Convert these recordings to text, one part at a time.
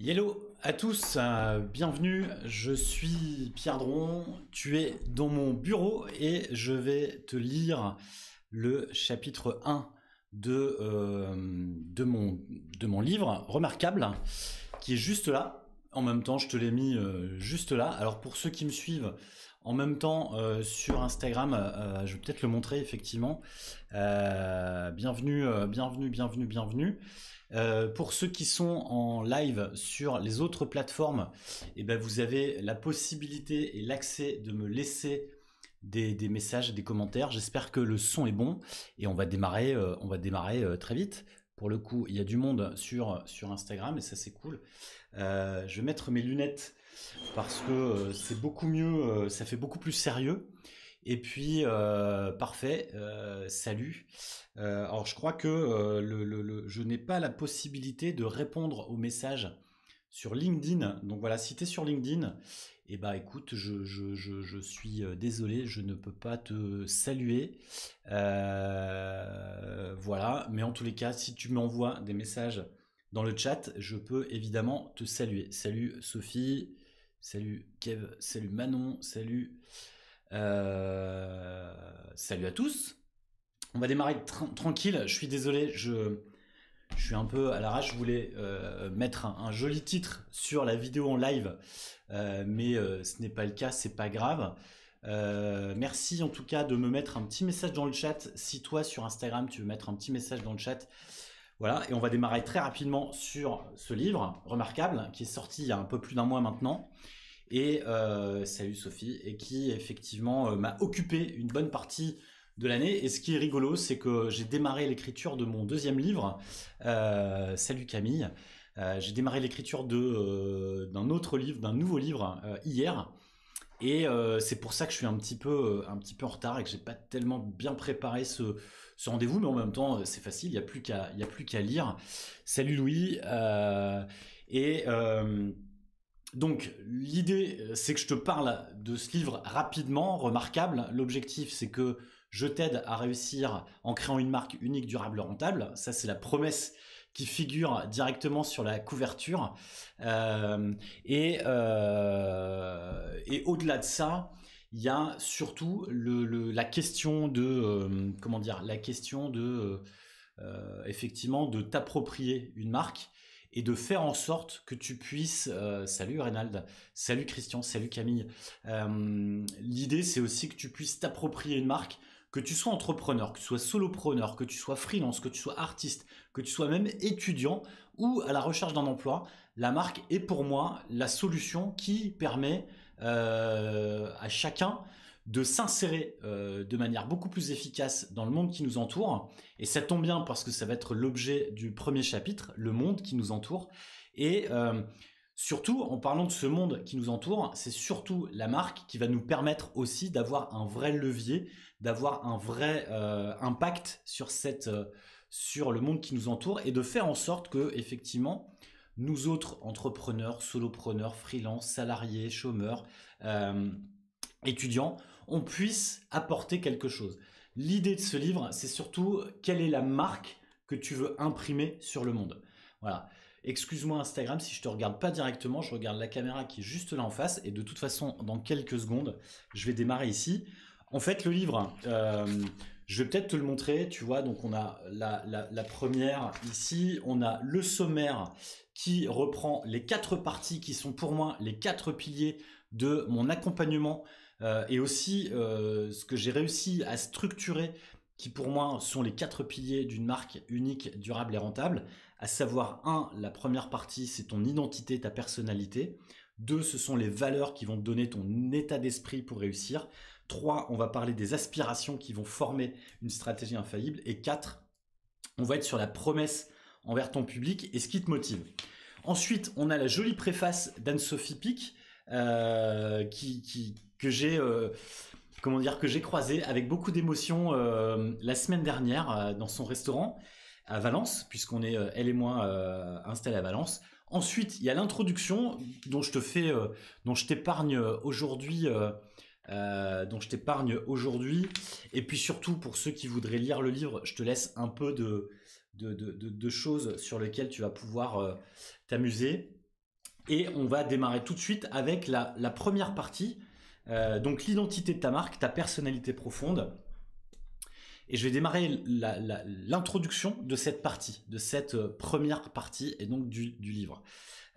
Hello à tous, euh, bienvenue, je suis Pierre Dron, tu es dans mon bureau et je vais te lire le chapitre 1 de, euh, de, mon, livre, Remarquable, qui est juste là. En même temps, je te l'ai mis euh, juste là. Alors pour ceux qui me suivent en même temps sur Instagram, je vais peut-être le montrer effectivement. bienvenue, bienvenue, bienvenue, bienvenue. Euh, pour ceux qui sont en live sur les autres plateformes, eh ben, vous avez la possibilité et l'accès de me laisser des, messages, des commentaires. J'espère que le son est bon et on va démarrer, euh, on va démarrer euh, très vite. Pour le coup, il y a du monde sur, sur Instagram et ça c'est cool. je vais mettre mes lunettes parce que c'est beaucoup mieux, ça fait beaucoup plus sérieux. Et puis, euh, parfait, euh, salut. Euh, alors, je crois que je n'ai pas la possibilité de répondre aux messages sur LinkedIn. Donc voilà, si tu es sur LinkedIn, eh ben, écoute, je, je, suis désolé, je ne peux pas te saluer. voilà, mais en tous les cas, si tu m'envoies des messages dans le chat, je peux évidemment te saluer. Salut Sophie, salut Kev, salut Manon, salut... Euh, salut à tous. On va démarrer tranquille. Je suis désolé, je, suis un peu à l'arrache. Je voulais euh, mettre un, joli titre sur la vidéo en live, euh, mais ce n'est pas le cas, c'est pas grave. merci en tout cas de me mettre un petit message dans le chat. Si toi sur Instagram tu veux mettre un petit message dans le chat, voilà. Et on va démarrer très rapidement sur ce livre remarquable qui est sorti il y a un peu plus d'un mois maintenant et euh, salut Sophie, et qui effectivement euh, m'a occupé une bonne partie de l'année. Et ce qui est rigolo, c'est que j'ai démarré l'écriture de mon deuxième livre. Euh, salut Camille. j'ai démarré l'écriture de d'un autre livre, d'un nouveau livre hier. Et c'est pour ça que je suis un petit peu un petit peu en retard et que j'ai pas tellement bien préparé ce, ce rendez-vous, mais en même temps c'est facile, il y a plus qu'à y a plus qu'à lire. Salut Louis et donc l'idée, euh, c'est que je te parle de ce livre rapidement, remarquable. L'objectif, c'est que je t'aide à réussir en créant une marque unique, durable, rentable. Ça, c'est la promesse qui figure directement sur la couverture. Euh, euh, et, au-delà de ça, il y a surtout la question de comment dire, la question de effectivement de t'approprier une marque et de faire en sorte que tu puisses, euh, salut Reynald, salut Christian, salut Camille, euh, l'idée c'est aussi que tu puisses t'approprier une marque, que tu sois entrepreneur, que tu sois solopreneur, que tu sois freelance, que tu sois artiste, que tu sois même étudiant ou à la recherche d'un emploi, la marque est pour moi la solution qui permet euh, à chacun de s'insérer euh, de manière beaucoup plus efficace dans le monde qui nous entoure. Et ça tombe bien parce que ça va être l'objet du premier chapitre, le monde qui nous entoure. Et euh, surtout, en parlant de ce monde qui nous entoure, c'est surtout la marque qui va nous permettre aussi d'avoir un vrai levier, d'avoir un vrai euh, impact sur cette sur le monde qui nous entoure et de faire en sorte que effectivement nous autres entrepreneurs, solopreneurs, freelance, salariés, chômeurs, étudiants, on puisse apporter quelque chose. L'idée de ce livre, c'est surtout quelle est la marque que tu veux imprimer sur le monde. Voilà. Excuse-moi Instagram, si je te regarde pas directement, je regarde la caméra qui est juste là en face et de toute façon, dans quelques secondes, je vais démarrer ici. En fait, le livre, euh, je vais peut-être te le montrer, tu vois, donc on a la, première ici, on a le sommaire qui reprend les quatre parties qui sont pour moi les quatre piliers de mon accompagnement euh, et aussi, euh, ce que j'ai réussi à structurer, qui pour moi sont les quatre piliers d'une marque unique, durable et rentable, à savoir, un, la première partie, c'est ton identité, ta personnalité. 2. ce sont les valeurs qui vont te donner ton état d'esprit pour réussir. 3. on va parler des aspirations qui vont former une stratégie infaillible. Et 4. on va être sur la promesse envers ton public et ce qui te motive. Ensuite, on a la jolie préface d'Anne-Sophie Pic euh, qui, que j'ai euh, comment dire que j'ai croisé avec beaucoup d'émotion euh, la semaine dernière euh, dans son restaurant à Valence, puisqu'on est elle et moi installés à Valence. Ensuite, il y a l'introduction dont je te fais, dont je t'épargne aujourd'hui, dont je t'épargne aujourd'hui. Et puis surtout, pour ceux qui voudraient lire le livre, je te laisse un peu de, de, de, choses sur lesquelles tu vas pouvoir t'amuser. Et on va démarrer tout de suite avec la première partie euh, donc l'identité de ta marque, ta personnalité profonde. Et je vais démarrer l'introduction de cette partie, de cette euh, première partie et donc du, livre.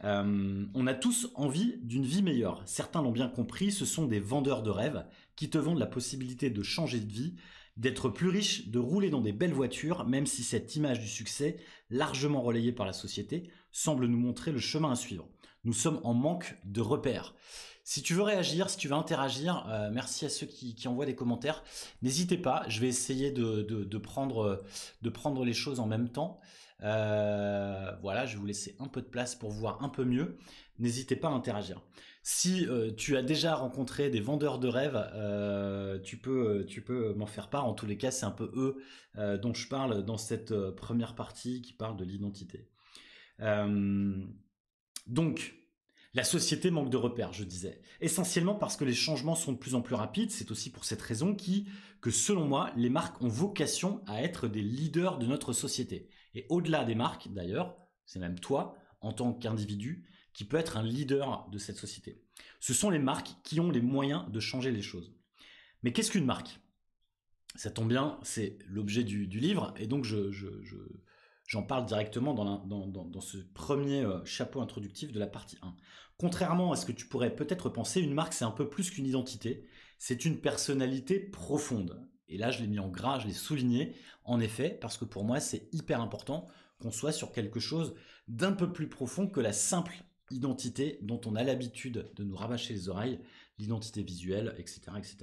Euh, on a tous envie d'une vie meilleure. Certains l'ont bien compris, ce sont des vendeurs de rêves qui te vendent la possibilité de changer de vie, d'être plus riche, de rouler dans des belles voitures, même si cette image du succès, largement relayée par la société, semble nous montrer le chemin à suivre. Nous sommes en manque de repères. Si tu veux réagir, si tu veux interagir, euh, merci à ceux qui, envoient des commentaires. N'hésitez pas, je vais essayer de, euh, prendre, les choses en même temps. Euh, voilà, je vais vous laisser un peu de place pour voir un peu mieux. N'hésitez pas à interagir. Si tu as déjà rencontré des vendeurs de rêves, tu peux m'en faire part. En tous les cas, c'est un peu eux dont je parle dans cette première partie qui parle de l'identité. donc, la société manque de repères, je disais. Essentiellement parce que les changements sont de plus en plus rapides, c'est aussi pour cette raison que selon moi, les marques ont vocation à être des leaders de notre société. Et au-delà des marques, d'ailleurs, c'est même toi, en tant qu'individu, qui peut être un leader de cette société. Ce sont les marques qui ont les moyens de changer les choses. Mais qu'est-ce qu'une marque ça tombe bien, c'est l'objet du, livre, et donc je, J'en parle directement dans, ce premier euh, chapeau introductif de la partie 1. Contrairement à ce que tu pourrais peut-être penser, une marque, c'est un peu plus qu'une identité, c'est une personnalité profonde. Et là, je l'ai mis en gras, je l'ai souligné, en effet, parce que pour moi, c'est hyper important qu'on soit sur quelque chose d'un peu plus profond que la simple identité dont on a l'habitude de nous rabâcher les oreilles, l'identité visuelle, etc., etc.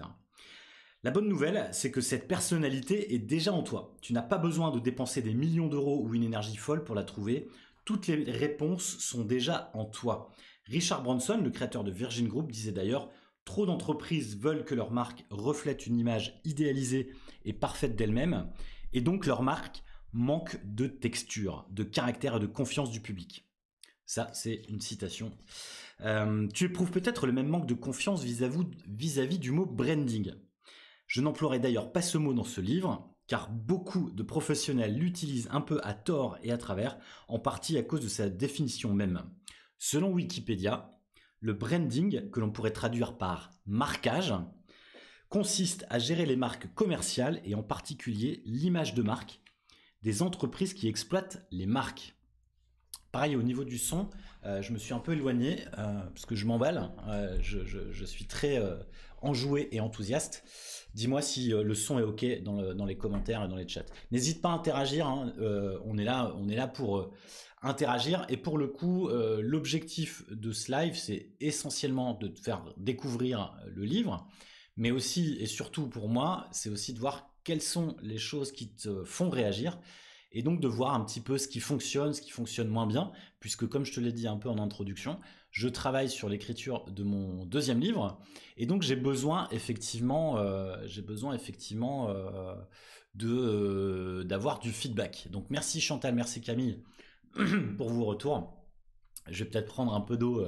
La bonne nouvelle, c'est que cette personnalité est déjà en toi. Tu n'as pas besoin de dépenser des millions d'euros ou une énergie folle pour la trouver. Toutes les réponses sont déjà en toi. Richard Branson, le créateur de Virgin Group, disait d'ailleurs Trop d'entreprises veulent que leur marque reflète une image idéalisée et parfaite d'elle-même, et donc leur marque manque de texture, de caractère et de confiance du public. Ça, c'est une citation. Euh, tu éprouves peut-être le même manque de confiance vis à -vis du mot branding. Je n'emploierai d'ailleurs pas ce mot dans ce livre, car beaucoup de professionnels l'utilisent un peu à tort et à travers, en partie à cause de sa définition même. Selon Wikipédia, le branding, que l'on pourrait traduire par marquage, consiste à gérer les marques commerciales et en particulier l'image de marque des entreprises qui exploitent les marques. Pareil au niveau du son, euh, je me suis un peu éloigné euh, parce que je m'emballe. Euh, je, suis très enjoué et enthousiaste. Dis-moi si euh, le son est OK dans, les commentaires et dans les chats. N'hésite pas à interagir, hein. euh, on, est là, on est là pour euh, interagir. Et pour le coup, l'objectif de ce live, c'est essentiellement de te faire découvrir le livre, mais aussi et surtout pour moi, c'est aussi de voir quelles sont les choses qui te font réagir et donc de voir un petit peu ce qui fonctionne, ce qui fonctionne moins bien, puisque comme je te l'ai dit un peu en introduction, je travaille sur l'écriture de mon deuxième livre, et donc j'ai besoin effectivement, euh, j'ai besoin effectivement euh, de euh, d'avoir du feedback. Donc merci Chantal, merci Camille pour vos retours. Je vais peut-être prendre un peu d'eau.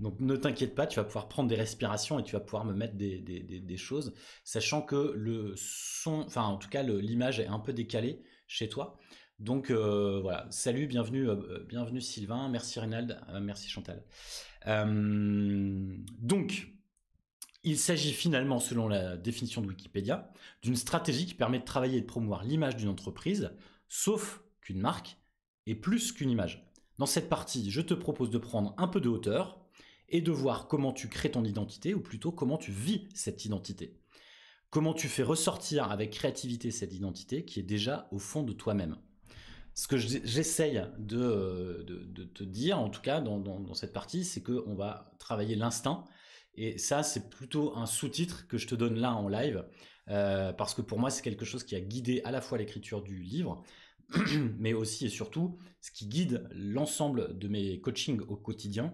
Donc ne t'inquiète pas, tu vas pouvoir prendre des respirations et tu vas pouvoir me mettre des, des choses, sachant que le son, enfin en tout cas l'image est un peu décalée chez toi. Donc euh, voilà, salut, bienvenue, euh, bienvenue Sylvain, merci Reynald, euh, merci Chantal. donc, il s'agit finalement, selon la définition de Wikipédia, d'une stratégie qui permet de travailler et de promouvoir l'image d'une entreprise, sauf qu'une marque est plus qu'une image. Dans cette partie, je te propose de prendre un peu de hauteur et de voir comment tu crées ton identité, ou plutôt comment tu vis cette identité. Comment tu fais ressortir avec créativité cette identité qui est déjà au fond de toi-même ce que j'essaye euh, de, te dire, en tout cas dans, cette partie, c'est qu'on va travailler l'instinct. Et ça, c'est plutôt un sous-titre que je te donne là en live, euh, parce que pour moi, c'est quelque chose qui a guidé à la fois l'écriture du livre, mais aussi et surtout ce qui guide l'ensemble de mes coachings au quotidien,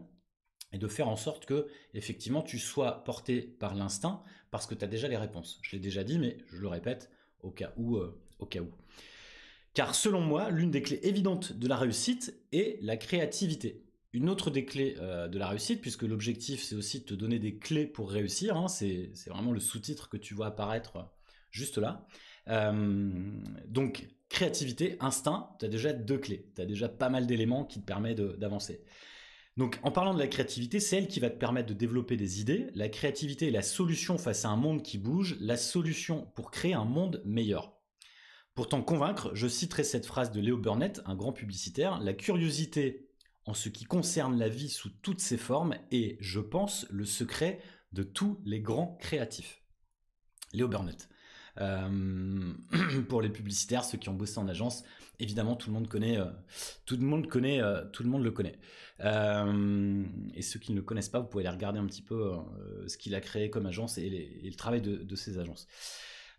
et de faire en sorte que effectivement tu sois porté par l'instinct, parce que tu as déjà les réponses. Je l'ai déjà dit, mais je le répète au euh, au cas où. Car selon moi, l'une des clés évidentes de la réussite est la créativité. Une autre des clés euh, de la réussite, puisque l'objectif c'est aussi de te donner des clés pour réussir, hein, c'est vraiment le sous-titre que tu vois apparaître euh, juste là. Euh, donc créativité, instinct, tu as déjà deux clés, tu as déjà pas mal d'éléments qui te permettent d'avancer. Donc en parlant de la créativité, c'est elle qui va te permettre de développer des idées. La créativité est la solution face à un monde qui bouge, la solution pour créer un monde meilleur. Pour t'en convaincre, je citerai cette phrase de Léo Burnett, un grand publicitaire, La curiosité en ce qui concerne la vie sous toutes ses formes est, je pense, le secret de tous les grands créatifs. Léo Burnett. Euh, pour les publicitaires, ceux qui ont bossé en agence, évidemment, tout le monde connaît, euh, tout le monde connaît, euh, tout le monde le connaît. et ceux qui ne le connaissent pas, vous pouvez aller regarder un petit peu ce qu'il a créé comme agence et, le travail de, de ces agences.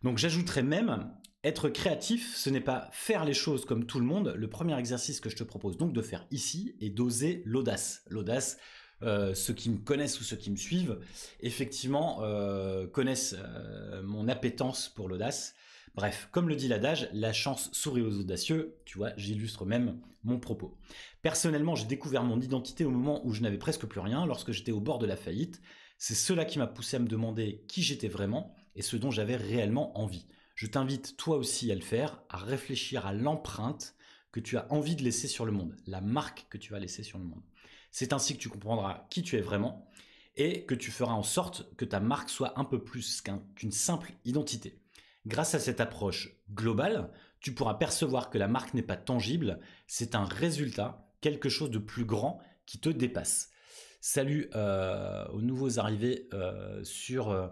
Donc, j'ajouterais même être créatif, ce n'est pas faire les choses comme tout le monde. Le premier exercice que je te propose donc de faire ici est d'oser l'audace. L'audace, euh, ceux qui me connaissent ou ceux qui me suivent, effectivement, euh, connaissent euh, mon appétence pour l'audace. Bref, comme le dit l'adage, la chance sourit aux audacieux, tu vois, j'illustre même mon propos. Personnellement, j'ai découvert mon identité au moment où je n'avais presque plus rien, lorsque j'étais au bord de la faillite. C'est cela qui m'a poussé à me demander qui j'étais vraiment et ce dont j'avais réellement envie. Je t'invite toi aussi à le faire, à réfléchir à l'empreinte que tu as envie de laisser sur le monde, la marque que tu vas laisser sur le monde. C'est ainsi que tu comprendras qui tu es vraiment et que tu feras en sorte que ta marque soit un peu plus qu'une simple identité. Grâce à cette approche globale, tu pourras percevoir que la marque n'est pas tangible, c'est un résultat, quelque chose de plus grand qui te dépasse. Salut euh, aux nouveaux arrivés euh, sur euh,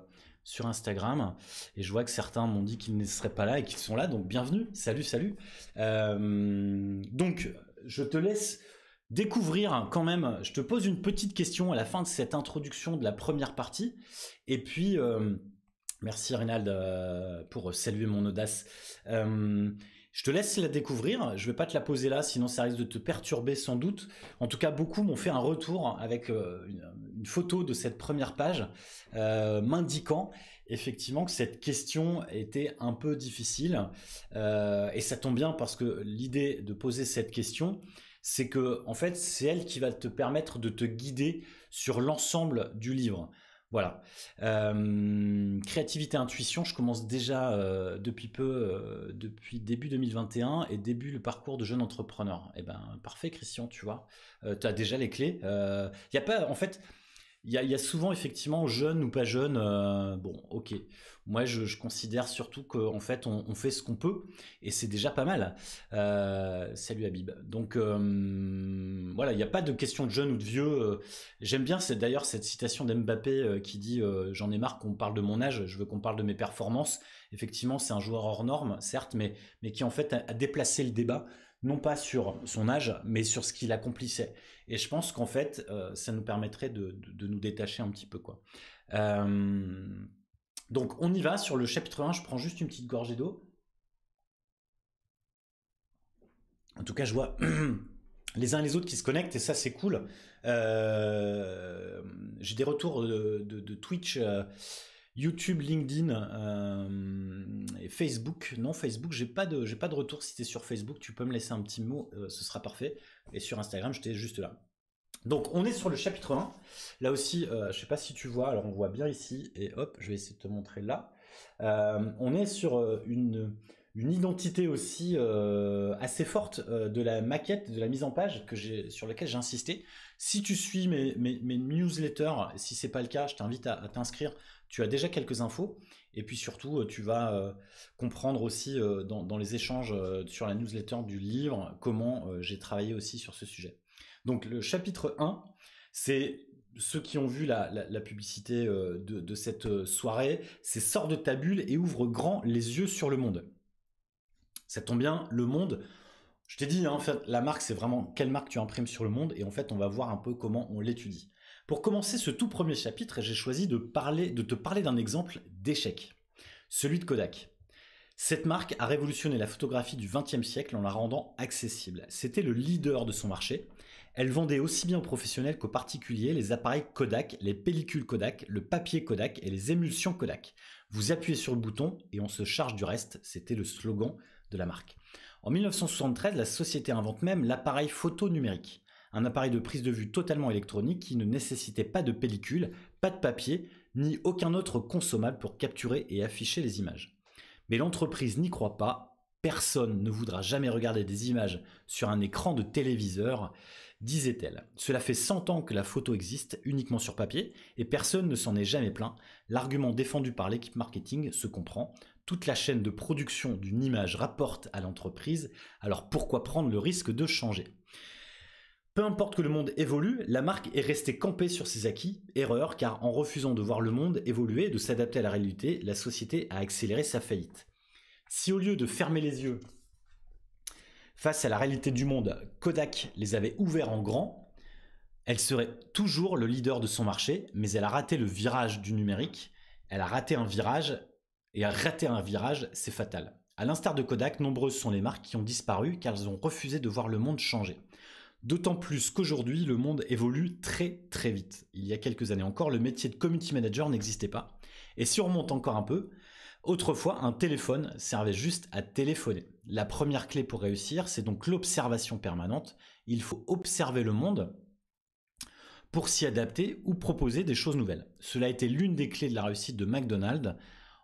sur Instagram. Et je vois que certains m'ont dit qu'ils ne seraient pas là et qu'ils sont là. Donc bienvenue. Salut, salut. Euh, donc je te laisse découvrir quand même. Je te pose une petite question à la fin de cette introduction de la première partie. Et puis, euh, merci Reynald euh, pour saluer mon audace. Je te laisse la découvrir, je ne vais pas te la poser là, sinon ça risque de te perturber sans doute. En tout cas, beaucoup m'ont fait un retour avec euh, une, photo de cette première page, euh, m'indiquant effectivement que cette question était un peu difficile. Euh, et ça tombe bien parce que l'idée de poser cette question, c'est que en fait, c'est elle qui va te permettre de te guider sur l'ensemble du livre. Voilà. Euh, créativité, intuition, je commence déjà euh, depuis peu, euh, depuis début 2021 et début le parcours de jeune entrepreneur. Eh ben, parfait, Christian, tu vois, tu as déjà les clés. Il y a pas, en fait, il y, y a, souvent effectivement jeune ou pas jeune. bon, ok, moi, je, considère surtout qu'en fait, on, fait ce qu'on peut et c'est déjà pas mal. Euh, salut Habib. Donc euh, voilà, il n'y a pas de question de jeune ou de vieux. Euh. J'aime bien c'est d'ailleurs cette citation d'Mbappé qui dit J'en ai marre qu'on parle de mon âge, je veux qu'on parle de mes performances. Effectivement, c'est un joueur hors norme, certes, mais, mais qui en fait a, déplacé le débat non pas sur son âge, mais sur ce qu'il accomplissait. Et je pense qu'en fait, ça nous permettrait de, de, nous détacher un petit peu, quoi. Donc on y va sur le chapitre 1, je prends juste une petite gorgée d'eau. En tout cas, je vois les uns et les autres qui se connectent et ça c'est cool. Euh, j'ai des retours de, Twitch, euh, YouTube, LinkedIn euh, et Facebook. Non Facebook, j'ai pas de pas de retour. Si es sur Facebook, tu peux me laisser un petit mot, ce sera parfait. Et sur Instagram, je t'ai juste là. Donc on est sur le chapitre 1. Là aussi, je euh, je sais pas si tu vois, alors on voit bien ici, et hop, je vais essayer de te montrer là. Euh, on est sur euh, une, identité aussi assez forte de la maquette, de la mise en page que j'ai sur laquelle j'ai insisté. Si tu suis mes, newsletters, si c'est pas le cas, je t'invite à, t'inscrire. Tu as déjà quelques infos. Et puis surtout, tu vas comprendre aussi dans, les échanges sur la newsletter du livre comment j'ai travaillé aussi sur ce sujet. Donc le chapitre 1, c'est ceux qui ont vu la, publicité euh, de, cette euh, soirée, c'est sort de ta bulle et ouvre grand les yeux sur le monde. Ça tombe bien, le monde, je t'ai dit, hein, en fait, la marque, c'est vraiment quelle marque tu imprimes sur le monde, et en fait, on va voir un peu comment on l'étudie. Pour commencer ce tout premier chapitre, j'ai choisi de, parler, de te parler d'un exemple d'échec, celui de Kodak. Cette marque a révolutionné la photographie du XXe siècle en la rendant accessible. C'était le leader de son marché, elle vendait aussi bien aux professionnels qu'aux particuliers les appareils Kodak, les pellicules Kodak, le papier Kodak et les émulsions Kodak. Vous appuyez sur le bouton et on se charge du reste, c'était le slogan de la marque. En 1973, la société invente même l'appareil photo numérique un appareil de prise de vue totalement électronique qui ne nécessitait pas de pellicule, pas de papier, ni aucun autre consommable pour capturer et afficher les images. Mais l'entreprise n'y croit pas, personne ne voudra jamais regarder des images sur un écran de téléviseur, Disait-elle, cela fait 100 ans que la photo existe uniquement sur papier et personne ne s'en est jamais plaint. L'argument défendu par l'équipe marketing se comprend. Toute la chaîne de production d'une image rapporte à l'entreprise, alors pourquoi prendre le risque de changer peu importe que le monde évolue, la marque est restée campée sur ses acquis, erreur, car en refusant de voir le monde évoluer, et de s'adapter à la réalité, la société a accéléré sa faillite. Si au lieu de fermer les yeux Face à la réalité du monde, Kodak les avait ouverts en grand. Elle serait toujours le leader de son marché, mais elle a raté le virage du numérique. Elle a raté un virage, et a rater un virage, c'est fatal. À l'instar de Kodak, nombreuses sont les marques qui ont disparu car elles ont refusé de voir le monde changer. D'autant plus qu'aujourd'hui, le monde évolue très très vite. Il y a quelques années encore, le métier de community manager n'existait pas. Et si on remonte encore un peu, autrefois, un téléphone servait juste à téléphoner la première clé pour réussir, c'est donc l'observation permanente. Il faut observer le monde pour s'y adapter ou proposer des choses nouvelles. Cela a été l'une des clés de la réussite de McDonald's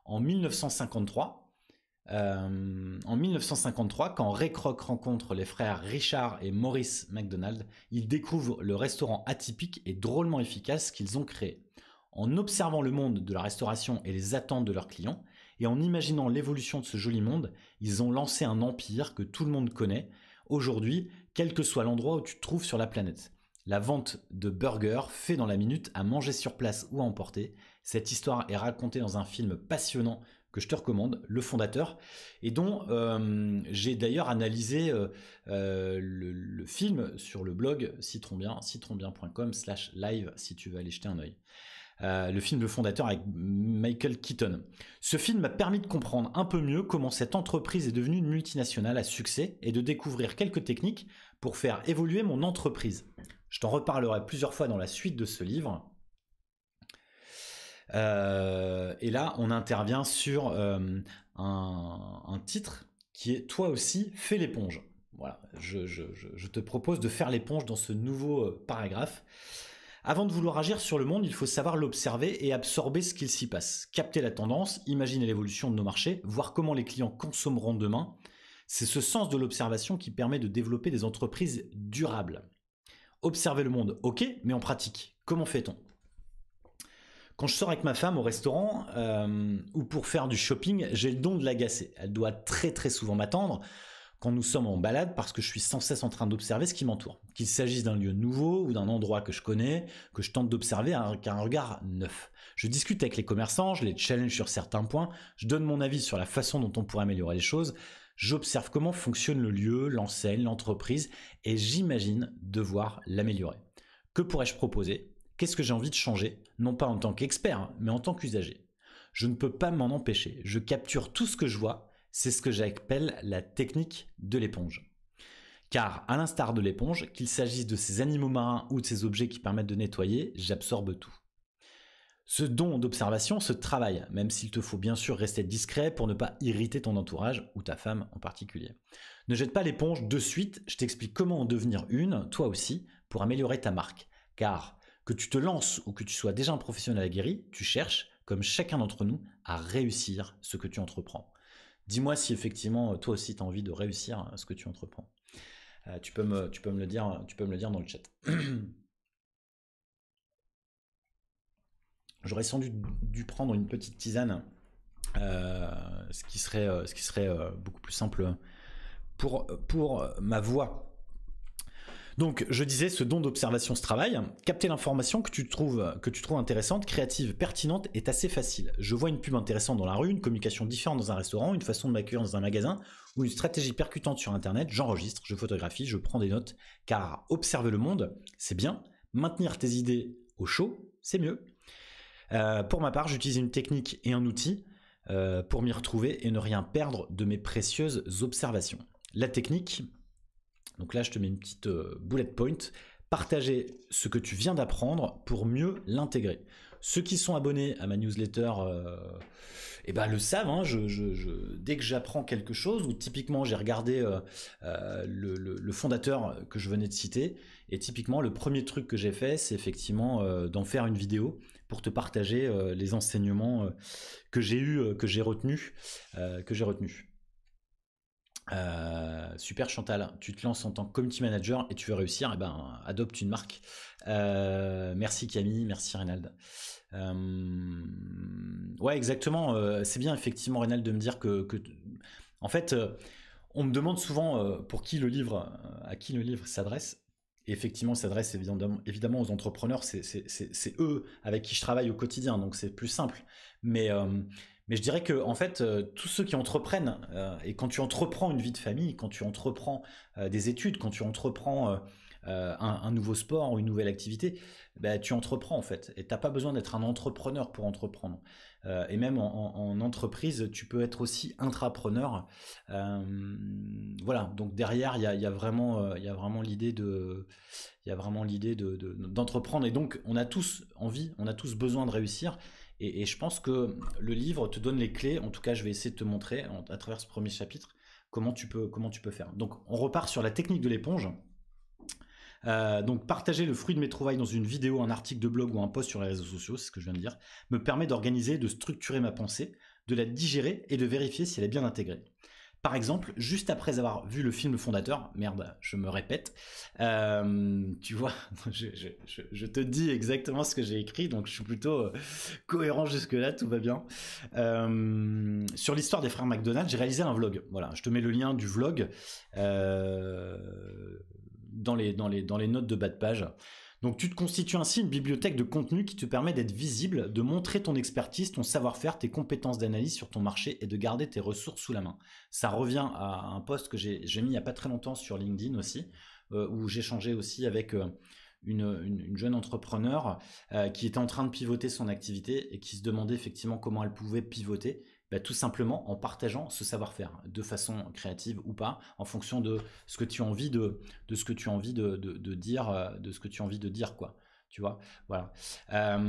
en 1953. Euh, en 1953, quand Ray Kroc rencontre les frères Richard et Maurice McDonald, ils découvrent le restaurant atypique et drôlement efficace qu'ils ont créé. En observant le monde de la restauration et les attentes de leurs clients, et en imaginant l'évolution de ce joli monde, ils ont lancé un empire que tout le monde connaît aujourd'hui, quel que soit l'endroit où tu te trouves sur la planète. La vente de burgers fait dans la minute à manger sur place ou à emporter. Cette histoire est racontée dans un film passionnant que je te recommande, Le Fondateur, et dont euh, j'ai d'ailleurs analysé euh, euh, le, film sur le blog citronbien, citronbien.com slash live si tu veux aller jeter un oeil. Euh, le film de fondateur avec Michael Keaton. Ce film m'a permis de comprendre un peu mieux comment cette entreprise est devenue une multinationale à succès et de découvrir quelques techniques pour faire évoluer mon entreprise. Je t'en reparlerai plusieurs fois dans la suite de ce livre. Euh, et là, on intervient sur euh, un, titre qui est Toi aussi, fais l'éponge. Voilà, je, te propose de faire l'éponge dans ce nouveau paragraphe. Avant de vouloir agir sur le monde, il faut savoir l'observer et absorber ce qu'il s'y passe, capter la tendance, imaginer l'évolution de nos marchés, voir comment les clients consommeront demain. C'est ce sens de l'observation qui permet de développer des entreprises durables. Observer le monde, ok, mais en pratique, comment fait-on quand je sors avec ma femme au restaurant euh, ou pour faire du shopping, j'ai le don de l'agacer. Elle doit très très souvent m'attendre quand nous sommes en balade parce que je suis sans cesse en train d'observer ce qui m'entoure. Qu'il s'agisse d'un lieu nouveau ou d'un endroit que je connais, que je tente d'observer avec un regard neuf. Je discute avec les commerçants, je les challenge sur certains points, je donne mon avis sur la façon dont on pourrait améliorer les choses, j'observe comment fonctionne le lieu, l'enseigne, l'entreprise et j'imagine devoir l'améliorer. Que pourrais-je proposer Qu'est-ce que j'ai envie de changer Non pas en tant qu'expert, mais en tant qu'usager. Je ne peux pas m'en empêcher. Je capture tout ce que je vois c'est ce que j'appelle la technique de l'éponge. Car à l'instar de l'éponge, qu'il s'agisse de ces animaux marins ou de ces objets qui permettent de nettoyer, j'absorbe tout. Ce don d'observation se travaille, même s'il te faut bien sûr rester discret pour ne pas irriter ton entourage ou ta femme en particulier. Ne jette pas l'éponge de suite, je t'explique comment en devenir une, toi aussi, pour améliorer ta marque. Car que tu te lances ou que tu sois déjà un professionnel aguerri, tu cherches, comme chacun d'entre nous, à réussir ce que tu entreprends. Dis-moi si effectivement euh, toi aussi tu as envie de réussir euh, ce que tu entreprends. Euh, tu, peux me, tu, peux me le dire, tu peux me le dire dans le chat. J'aurais sans doute dû prendre une petite tisane, ce qui serait, ce qui serait beaucoup plus simple pour, pour ma voix. Donc, je disais ce don d'observation, ce travail, capter l'information que tu trouves que tu trouves intéressante, créative, pertinente est assez facile. Je vois une pub intéressante dans la rue, une communication différente dans un restaurant, une façon de m'accueillir dans un magasin ou une stratégie percutante sur internet, j'enregistre, je photographie, je prends des notes car observer le monde, c'est bien, maintenir tes idées au chaud, c'est mieux. Euh, pour ma part, j'utilise une technique et un outil euh, pour m'y retrouver et ne rien perdre de mes précieuses observations. La technique, donc là, je te mets une petite euh, bullet point. Partager ce que tu viens d'apprendre pour mieux l'intégrer. Ceux qui sont abonnés à ma newsletter euh, eh ben, le savent. Hein. dès que j'apprends quelque chose, ou typiquement j'ai regardé euh, le, le, fondateur que je venais de citer, et typiquement le premier truc que j'ai fait, c'est effectivement d'en faire une vidéo pour te partager les enseignements que j'ai eu, que j'ai retenu, que j'ai retenu. Euh, super Chantal, tu te lances en tant que community manager et tu veux réussir, et eh ben adopte une marque. Euh, merci Camille, merci Reynald. Euh, ouais, exactement. Euh, c'est bien effectivement Reynald de me dire que, en fait, on me demande souvent pour qui le livre, à qui le livre s'adresse. effectivement, s'adresse évidemment, évidemment aux entrepreneurs. C'est eux avec qui je travaille au quotidien, donc c'est plus simple. Mais mais je dirais que en fait, euh, tous ceux qui entreprennent, euh, et quand tu entreprends une vie de famille, quand tu entreprends euh, des études, quand tu entreprends un, nouveau sport ou une nouvelle activité, bah, tu entreprends en fait. Et tu n'as pas besoin d'être un entrepreneur pour entreprendre. et même en, entreprise, tu peux être aussi intrapreneur. voilà. Donc derrière, il y a, vraiment, il vraiment l'idée de, il y vraiment l'idée d'entreprendre. et donc, on a tous envie, on a tous besoin de réussir. Et, je pense que le livre te donne les clés. En tout cas, je vais essayer de te montrer à travers ce premier chapitre comment tu peux, comment tu peux faire. Donc, on repart sur la technique de l'éponge. Euh, donc partager le fruit de mes trouvailles dans une vidéo, un article de blog ou un post sur les réseaux sociaux, c'est ce que je viens de dire, me permet d'organiser, de structurer ma pensée, de la digérer et de vérifier si elle est bien intégrée. Par exemple, juste après avoir vu le film fondateur, merde, je me répète, euh, tu vois, je, te dis exactement ce que j'ai écrit, donc je suis plutôt euh, cohérent jusque-là, tout va bien. Euh, sur l'histoire des frères McDonald, j'ai réalisé un vlog. Voilà, je te mets le lien du vlog dans les notes de bas de page. Donc tu te constitues ainsi une bibliothèque de contenu qui te permet d'être visible, de montrer ton expertise, ton savoir-faire, tes compétences d'analyse sur ton marché et de garder tes ressources sous la main. Ça revient à un post que j'ai mis il n'y a pas très longtemps sur LinkedIn aussi, euh, où j'échangeais aussi avec... Euh, une, jeune entrepreneur euh, qui était en train de pivoter son activité et qui se demandait effectivement comment elle pouvait pivoter bah, tout simplement en partageant ce savoir-faire de façon créative ou pas, en fonction de ce que tu as envie de, de ce que tu as envie de, dire, euh, de ce que tu as envie de dire, quoi. Tu vois, voilà. Euh,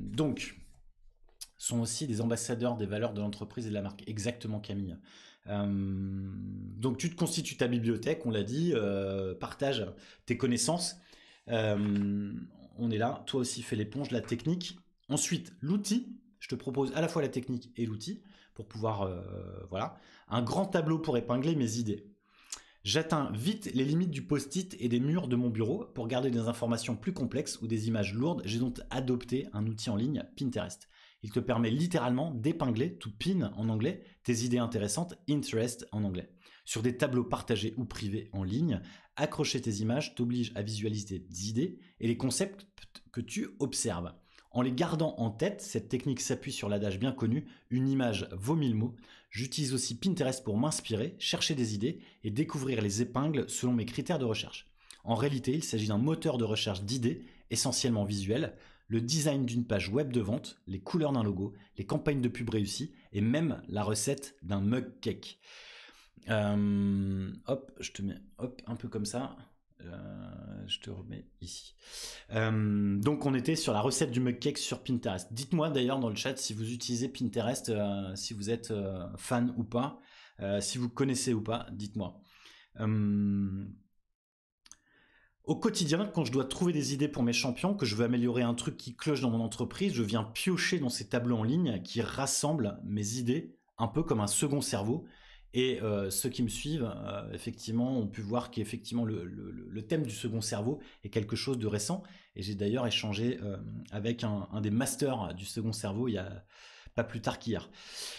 donc, sont aussi des ambassadeurs des valeurs de l'entreprise et de la marque. Exactement, Camille. Euh, donc, tu te constitues ta bibliothèque, on l'a dit, partage tes connaissances. on est là. Toi aussi, fais l'éponge, la technique. Ensuite, l'outil je te propose à la fois la technique et l'outil pour pouvoir, euh, voilà, un grand tableau pour épingler mes idées. J'atteins vite les limites du post-it et des murs de mon bureau pour garder des informations plus complexes ou des images lourdes. J'ai donc adopté un outil en ligne, Pinterest. Il te permet littéralement d'épingler, to pin en anglais, tes idées intéressantes, interest en anglais, sur des tableaux partagés ou privés en ligne. Accrocher tes images t'oblige à visualiser tes idées et les concepts que tu observes. En les gardant en tête, cette technique s'appuie sur l'adage bien connu, une image vaut mille mots. J'utilise aussi Pinterest pour m'inspirer, chercher des idées et découvrir les épingles selon mes critères de recherche. En réalité, il s'agit d'un moteur de recherche d'idées, essentiellement visuel, le design d'une page web de vente, les couleurs d'un logo, les campagnes de pub réussies et même la recette d'un mug cake. Euh, hop, je te mets hop, un peu comme ça. Euh, je te remets ici. Euh, donc on était sur la recette du mug cake sur Pinterest. Dites-moi d'ailleurs dans le chat si vous utilisez Pinterest, euh, si vous êtes fan ou pas, si vous connaissez ou pas, dites-moi. au quotidien, quand je dois trouver des idées pour mes champions, que je veux améliorer un truc qui cloche dans mon entreprise, je viens piocher dans ces tableaux en ligne qui rassemblent mes idées un peu comme un second cerveau et euh, ceux qui me suivent, euh, effectivement, ont pu voir qu'effectivement le, thème du second cerveau est quelque chose de récent. Et j'ai d'ailleurs échangé euh, avec un, des masters du second cerveau il y a pas plus tard qu'hier.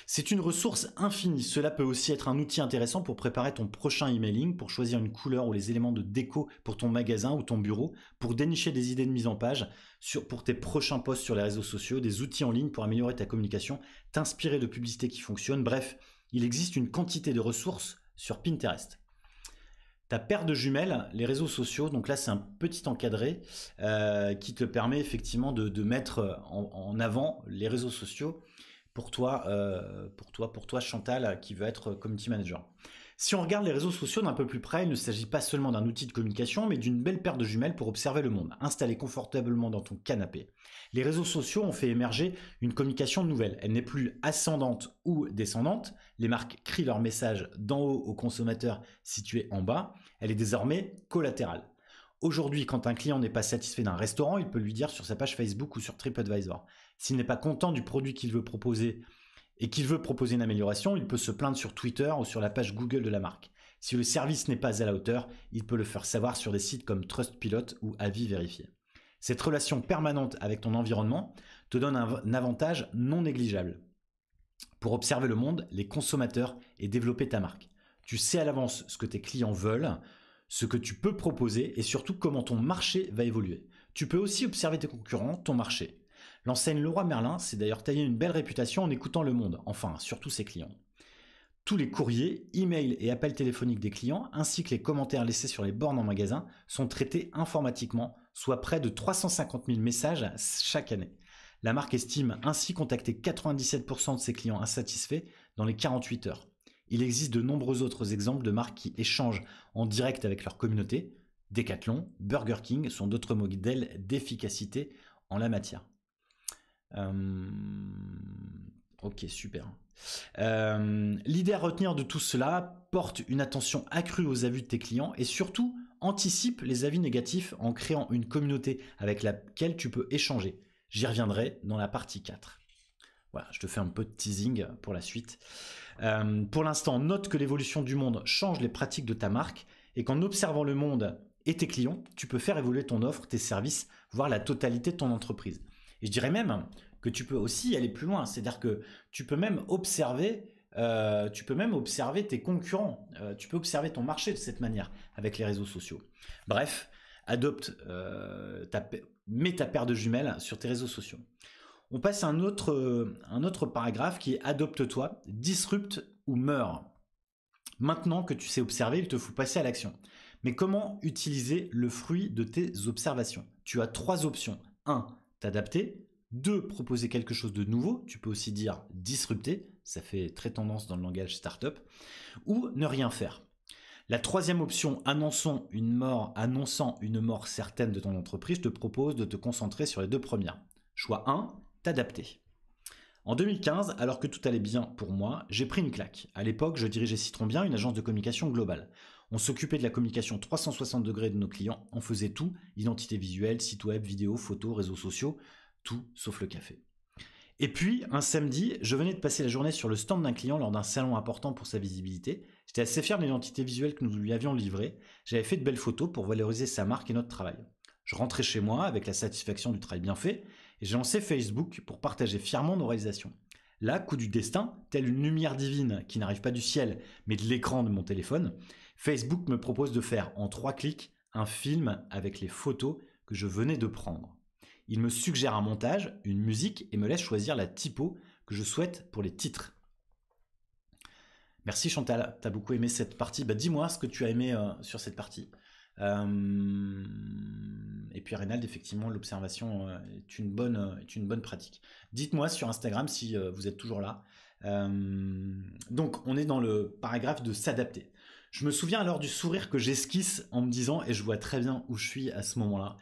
C'est une ressource infinie. Cela peut aussi être un outil intéressant pour préparer ton prochain emailing, pour choisir une couleur ou les éléments de déco pour ton magasin ou ton bureau, pour dénicher des idées de mise en page, pour tes prochains posts sur les réseaux sociaux, des outils en ligne pour améliorer ta communication, t'inspirer de publicités qui fonctionnent. Bref, il existe une quantité de ressources sur Pinterest. Ta paire de jumelles, les réseaux sociaux, donc là c'est un petit encadré euh, qui te permet effectivement de, mettre en, avant les réseaux sociaux pour toi, euh, pour toi, pour toi Chantal qui veut être community manager. Si on regarde les réseaux sociaux d'un peu plus près, il ne s'agit pas seulement d'un outil de communication, mais d'une belle paire de jumelles pour observer le monde, installé confortablement dans ton canapé. Les réseaux sociaux ont fait émerger une communication nouvelle. Elle n'est plus ascendante ou descendante. Les marques crient leur message d'en haut aux consommateurs situés en bas. Elle est désormais collatérale. Aujourd'hui, quand un client n'est pas satisfait d'un restaurant, il peut lui dire sur sa page Facebook ou sur TripAdvisor. S'il n'est pas content du produit qu'il veut proposer et qu'il veut proposer une amélioration, il peut se plaindre sur Twitter ou sur la page Google de la marque. Si le service n'est pas à la hauteur, il peut le faire savoir sur des sites comme Trustpilot ou Avis Vérifié. Cette relation permanente avec ton environnement te donne un, avantage non négligeable. Pour observer le monde, les consommateurs et développer ta marque. Tu sais à l'avance ce que tes clients veulent, ce que tu peux proposer et surtout comment ton marché va évoluer. Tu peux aussi observer tes concurrents, ton marché. L'enseigne Leroy Merlin s'est d'ailleurs taillé une belle réputation en écoutant le monde, enfin surtout ses clients. Tous les courriers, emails et appels téléphoniques des clients, ainsi que les commentaires laissés sur les bornes en magasin, sont traités informatiquement, soit près de 350 000 messages chaque année. La marque estime ainsi contacter 97% de ses clients insatisfaits dans les 48 heures. Il existe de nombreux autres exemples de marques qui échangent en direct avec leur communauté. Decathlon, Burger King sont d'autres modèles d'efficacité en la matière. Euh, ok, super. Euh, l'idée à retenir de tout cela porte une attention accrue aux avis de tes clients et surtout anticipe les avis négatifs en créant une communauté avec laquelle tu peux échanger. J'y reviendrai dans la partie 4. Voilà, je te fais un peu de teasing pour la suite. Euh, pour l'instant, note que l'évolution du monde change les pratiques de ta marque et qu'en observant le monde et tes clients, tu peux faire évoluer ton offre, tes services, voire la totalité de ton entreprise. Et je dirais même que tu peux aussi aller plus loin, c'est-à-dire que tu peux même observer euh, tu peux même observer tes concurrents, euh, tu peux observer ton marché de cette manière avec les réseaux sociaux. Bref, adopte, euh, mets ta paire de jumelles sur tes réseaux sociaux. On passe à un autre, paragraphe qui est adopte-toi, disrupte ou meurs. Maintenant que tu sais observer, il te faut passer à l'action. Mais comment utiliser le fruit de tes observations Tu as trois options. 1 t'adapter. Deux, proposer quelque chose de nouveau. Tu peux aussi dire disrupter. Ça fait très tendance dans le langage startup. Ou ne rien faire. La troisième option, annonçons une mort, annonçant une mort certaine de ton entreprise, te propose de te concentrer sur les deux premières. Choix 1, t'adapter. En 2015, alors que tout allait bien pour moi, j'ai pris une claque. À l'époque, je dirigeais Citron Bien, une agence de communication globale. On s'occupait de la communication 360 degrés de nos clients, on faisait tout, identité visuelle, site web, vidéo, photos, réseaux sociaux, tout sauf le café. Et puis, un samedi, je venais de passer la journée sur le stand d'un client lors d'un salon important pour sa visibilité. J'étais assez fier de l'identité visuelle que nous lui avions livrée. J'avais fait de belles photos pour valoriser sa marque et notre travail. Je rentrais chez moi avec la satisfaction du travail bien fait et j'ai lancé Facebook pour partager fièrement nos réalisations. Là, coup du destin, telle une lumière divine qui n'arrive pas du ciel, mais de l'écran de mon téléphone, Facebook me propose de faire en trois clics un film avec les photos que je venais de prendre. Il me suggère un montage, une musique et me laisse choisir la typo que je souhaite pour les titres. Merci Chantal, t'as beaucoup aimé cette partie. Bah, dis-moi ce que tu as aimé euh, sur cette partie. Euh, et puis Reynald, effectivement, l'observation euh, est, une bonne, est une bonne pratique. Dites-moi sur Instagram si vous êtes toujours là. donc on est dans le paragraphe de s'adapter. Je me souviens alors du sourire que j'esquisse en me disant, et je vois très bien où je suis à ce moment-là,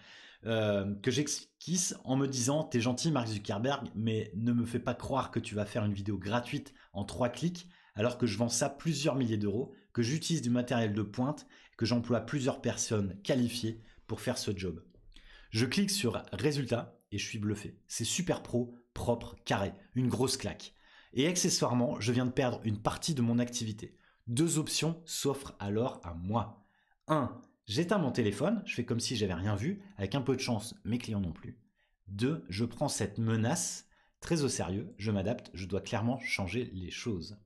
euh, que j'esquisse en me disant, t'es gentil Mark Zuckerberg, mais ne me fais pas croire que tu vas faire une vidéo gratuite en trois clics, alors que je vends ça plusieurs milliers d'euros, que j'utilise du matériel de pointe, que j'emploie plusieurs personnes qualifiées pour faire ce job. Je clique sur résultat et je suis bluffé. C'est super pro, propre, carré, une grosse claque. Et accessoirement, je viens de perdre une partie de mon activité. Deux options s'offrent alors à moi. 1. J'éteins mon téléphone, je fais comme si j'avais rien vu, avec un peu de chance, mes clients non plus. 2. Je prends cette menace très au sérieux, je m'adapte, je dois clairement changer les choses.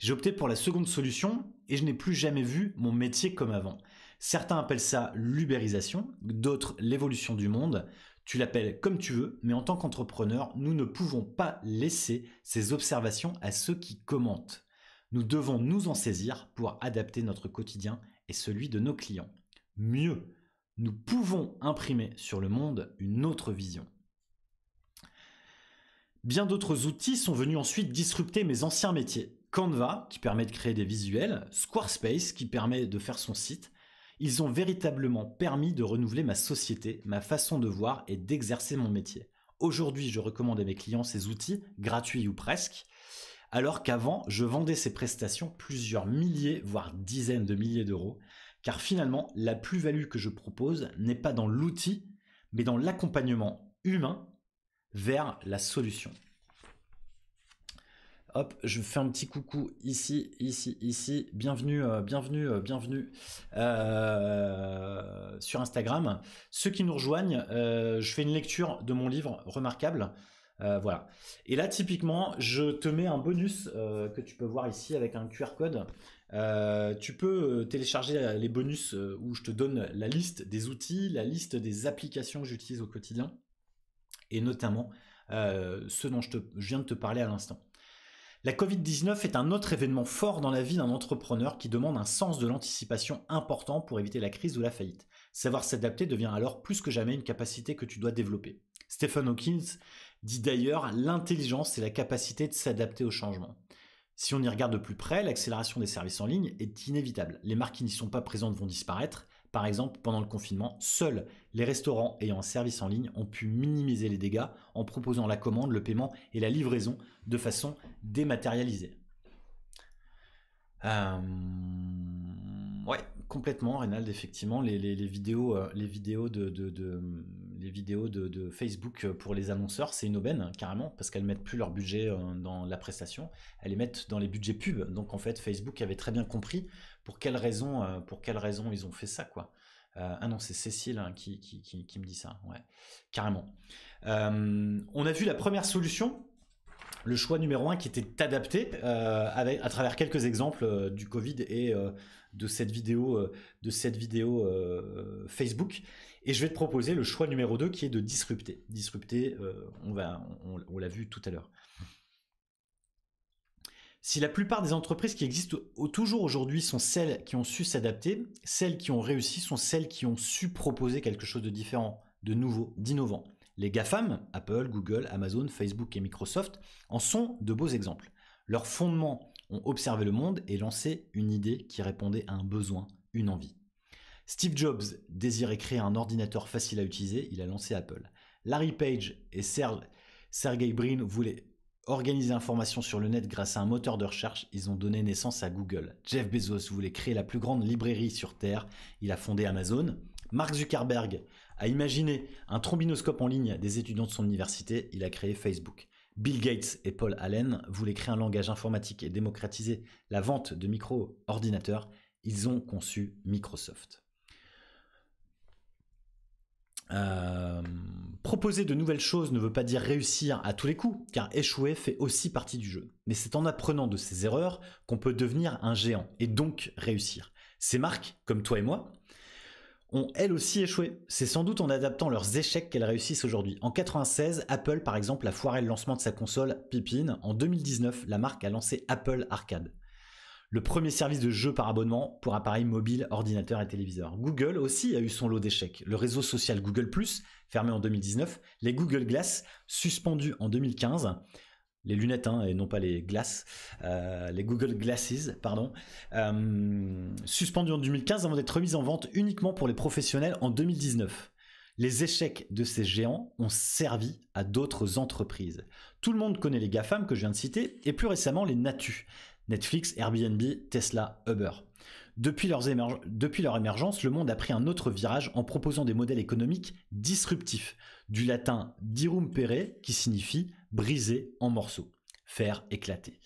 J'ai opté pour la seconde solution et je n'ai plus jamais vu mon métier comme avant. Certains appellent ça l'ubérisation, d'autres l'évolution du monde. Tu l'appelles comme tu veux, mais en tant qu'entrepreneur, nous ne pouvons pas laisser ces observations à ceux qui commentent. Nous devons nous en saisir pour adapter notre quotidien et celui de nos clients. Mieux, nous pouvons imprimer sur le monde une autre vision. Bien d'autres outils sont venus ensuite disrupter mes anciens métiers. Canva, qui permet de créer des visuels, Squarespace, qui permet de faire son site. Ils ont véritablement permis de renouveler ma société, ma façon de voir et d'exercer mon métier. Aujourd'hui, je recommande à mes clients ces outils, gratuits ou presque, alors qu'avant, je vendais ces prestations plusieurs milliers, voire dizaines de milliers d'euros, car finalement, la plus-value que je propose n'est pas dans l'outil, mais dans l'accompagnement humain vers la solution. Hop, je fais un petit coucou ici, ici, ici. Bienvenue, euh, bienvenue, euh, bienvenue euh, sur Instagram. Ceux qui nous rejoignent, je fais une lecture de mon livre remarquable euh, voilà. Et là, typiquement, je te mets un bonus euh, que tu peux voir ici avec un QR code. Euh, tu peux télécharger les bonus où je te donne la liste des outils, la liste des applications que j'utilise au quotidien, et notamment ceux dont je viens de te parler à l'instant. La Covid-19 est un autre événement fort dans la vie d'un entrepreneur qui demande un sens de l'anticipation important pour éviter la crise ou la faillite. Savoir s'adapter devient alors plus que jamais une capacité que tu dois développer. Stephen Hawkins dit d'ailleurs l'intelligence c'est la capacité de s'adapter au changement. Si on y regarde de plus près, l'accélération des services en ligne est inévitable. Les marques qui n'y sont pas présentes vont disparaître. Par exemple, pendant le confinement, seuls les restaurants ayant un service en ligne ont pu minimiser les dégâts en proposant la commande, le paiement et la livraison de façon dématérialisée. Euh, ouais, complètement, Reynald, effectivement, les, vidéos, euh, les vidéos de, les vidéos de, Facebook pour les annonceurs, c'est une aubaine hein, carrément, parce qu'elles mettent plus leur budget euh, dans la prestation, elles les mettent dans les budgets pubs. Donc en fait, Facebook avait très bien compris pour quelles raisons, euh, pour quelles raisons ils ont fait ça, quoi. Euh, ah non, c'est Cécile hein, qui, me dit ça, ouais, carrément. Euh, on a vu la première solution, le choix numéro un qui était adapté à travers quelques exemples du Covid et de cette vidéo, de cette vidéo Facebook. Et je vais te proposer le choix numéro 2 qui est de disrupter. Disrupter, euh, on l'a vu tout à l'heure. Si la plupart des entreprises qui existent toujours aujourd'hui sont celles qui ont su s'adapter, celles qui ont réussi sont celles qui ont su proposer quelque chose de différent, de nouveau, d'innovant. Les GAFAM, Apple, Google, Amazon, Facebook et Microsoft, en sont de beaux exemples. Leurs fondements ont observé le monde et lancé une idée qui répondait à un besoin, une envie. Steve Jobs désirait créer un ordinateur facile à utiliser, il a lancé Apple. Larry Page et Sergey Brin voulaient organiser l'information sur le net grâce à un moteur de recherche, ils ont donné naissance à Google. Jeff Bezos voulait créer la plus grande librairie sur Terre, il a fondé Amazon. Mark Zuckerberg a imaginé un trombinoscope en ligne des étudiants de son université, il a créé Facebook. Bill Gates et Paul Allen voulaient créer un langage informatique et démocratiser la vente de micro-ordinateurs, ils ont conçu Microsoft. Euh, proposer de nouvelles choses ne veut pas dire réussir à tous les coups, car échouer fait aussi partie du jeu. Mais c'est en apprenant de ses erreurs qu'on peut devenir un géant, et donc réussir. Ces marques, comme toi et moi, ont elles aussi échoué. C'est sans doute en adaptant leurs échecs qu'elles réussissent aujourd'hui. En 1996, Apple par exemple a foiré le lancement de sa console Pippin. En 2019, la marque a lancé Apple Arcade le premier service de jeux par abonnement pour appareils mobiles, ordinateurs et téléviseurs. Google aussi a eu son lot d'échecs. Le réseau social Google ⁇ fermé en 2019, les Google Glass, suspendus en 2015, les lunettes hein, et non pas les glaces, euh, les Google Glasses, pardon, euh, Suspendus en 2015 avant d'être remis en vente uniquement pour les professionnels en 2019. Les échecs de ces géants ont servi à d'autres entreprises. Tout le monde connaît les GAFAM que je viens de citer, et plus récemment les Natu, Netflix, Airbnb, Tesla, Uber. Depuis, leur émergence, le monde a pris un autre virage en proposant des modèles économiques disruptifs, du latin dirum pere, qui signifie briser en morceaux, faire éclater,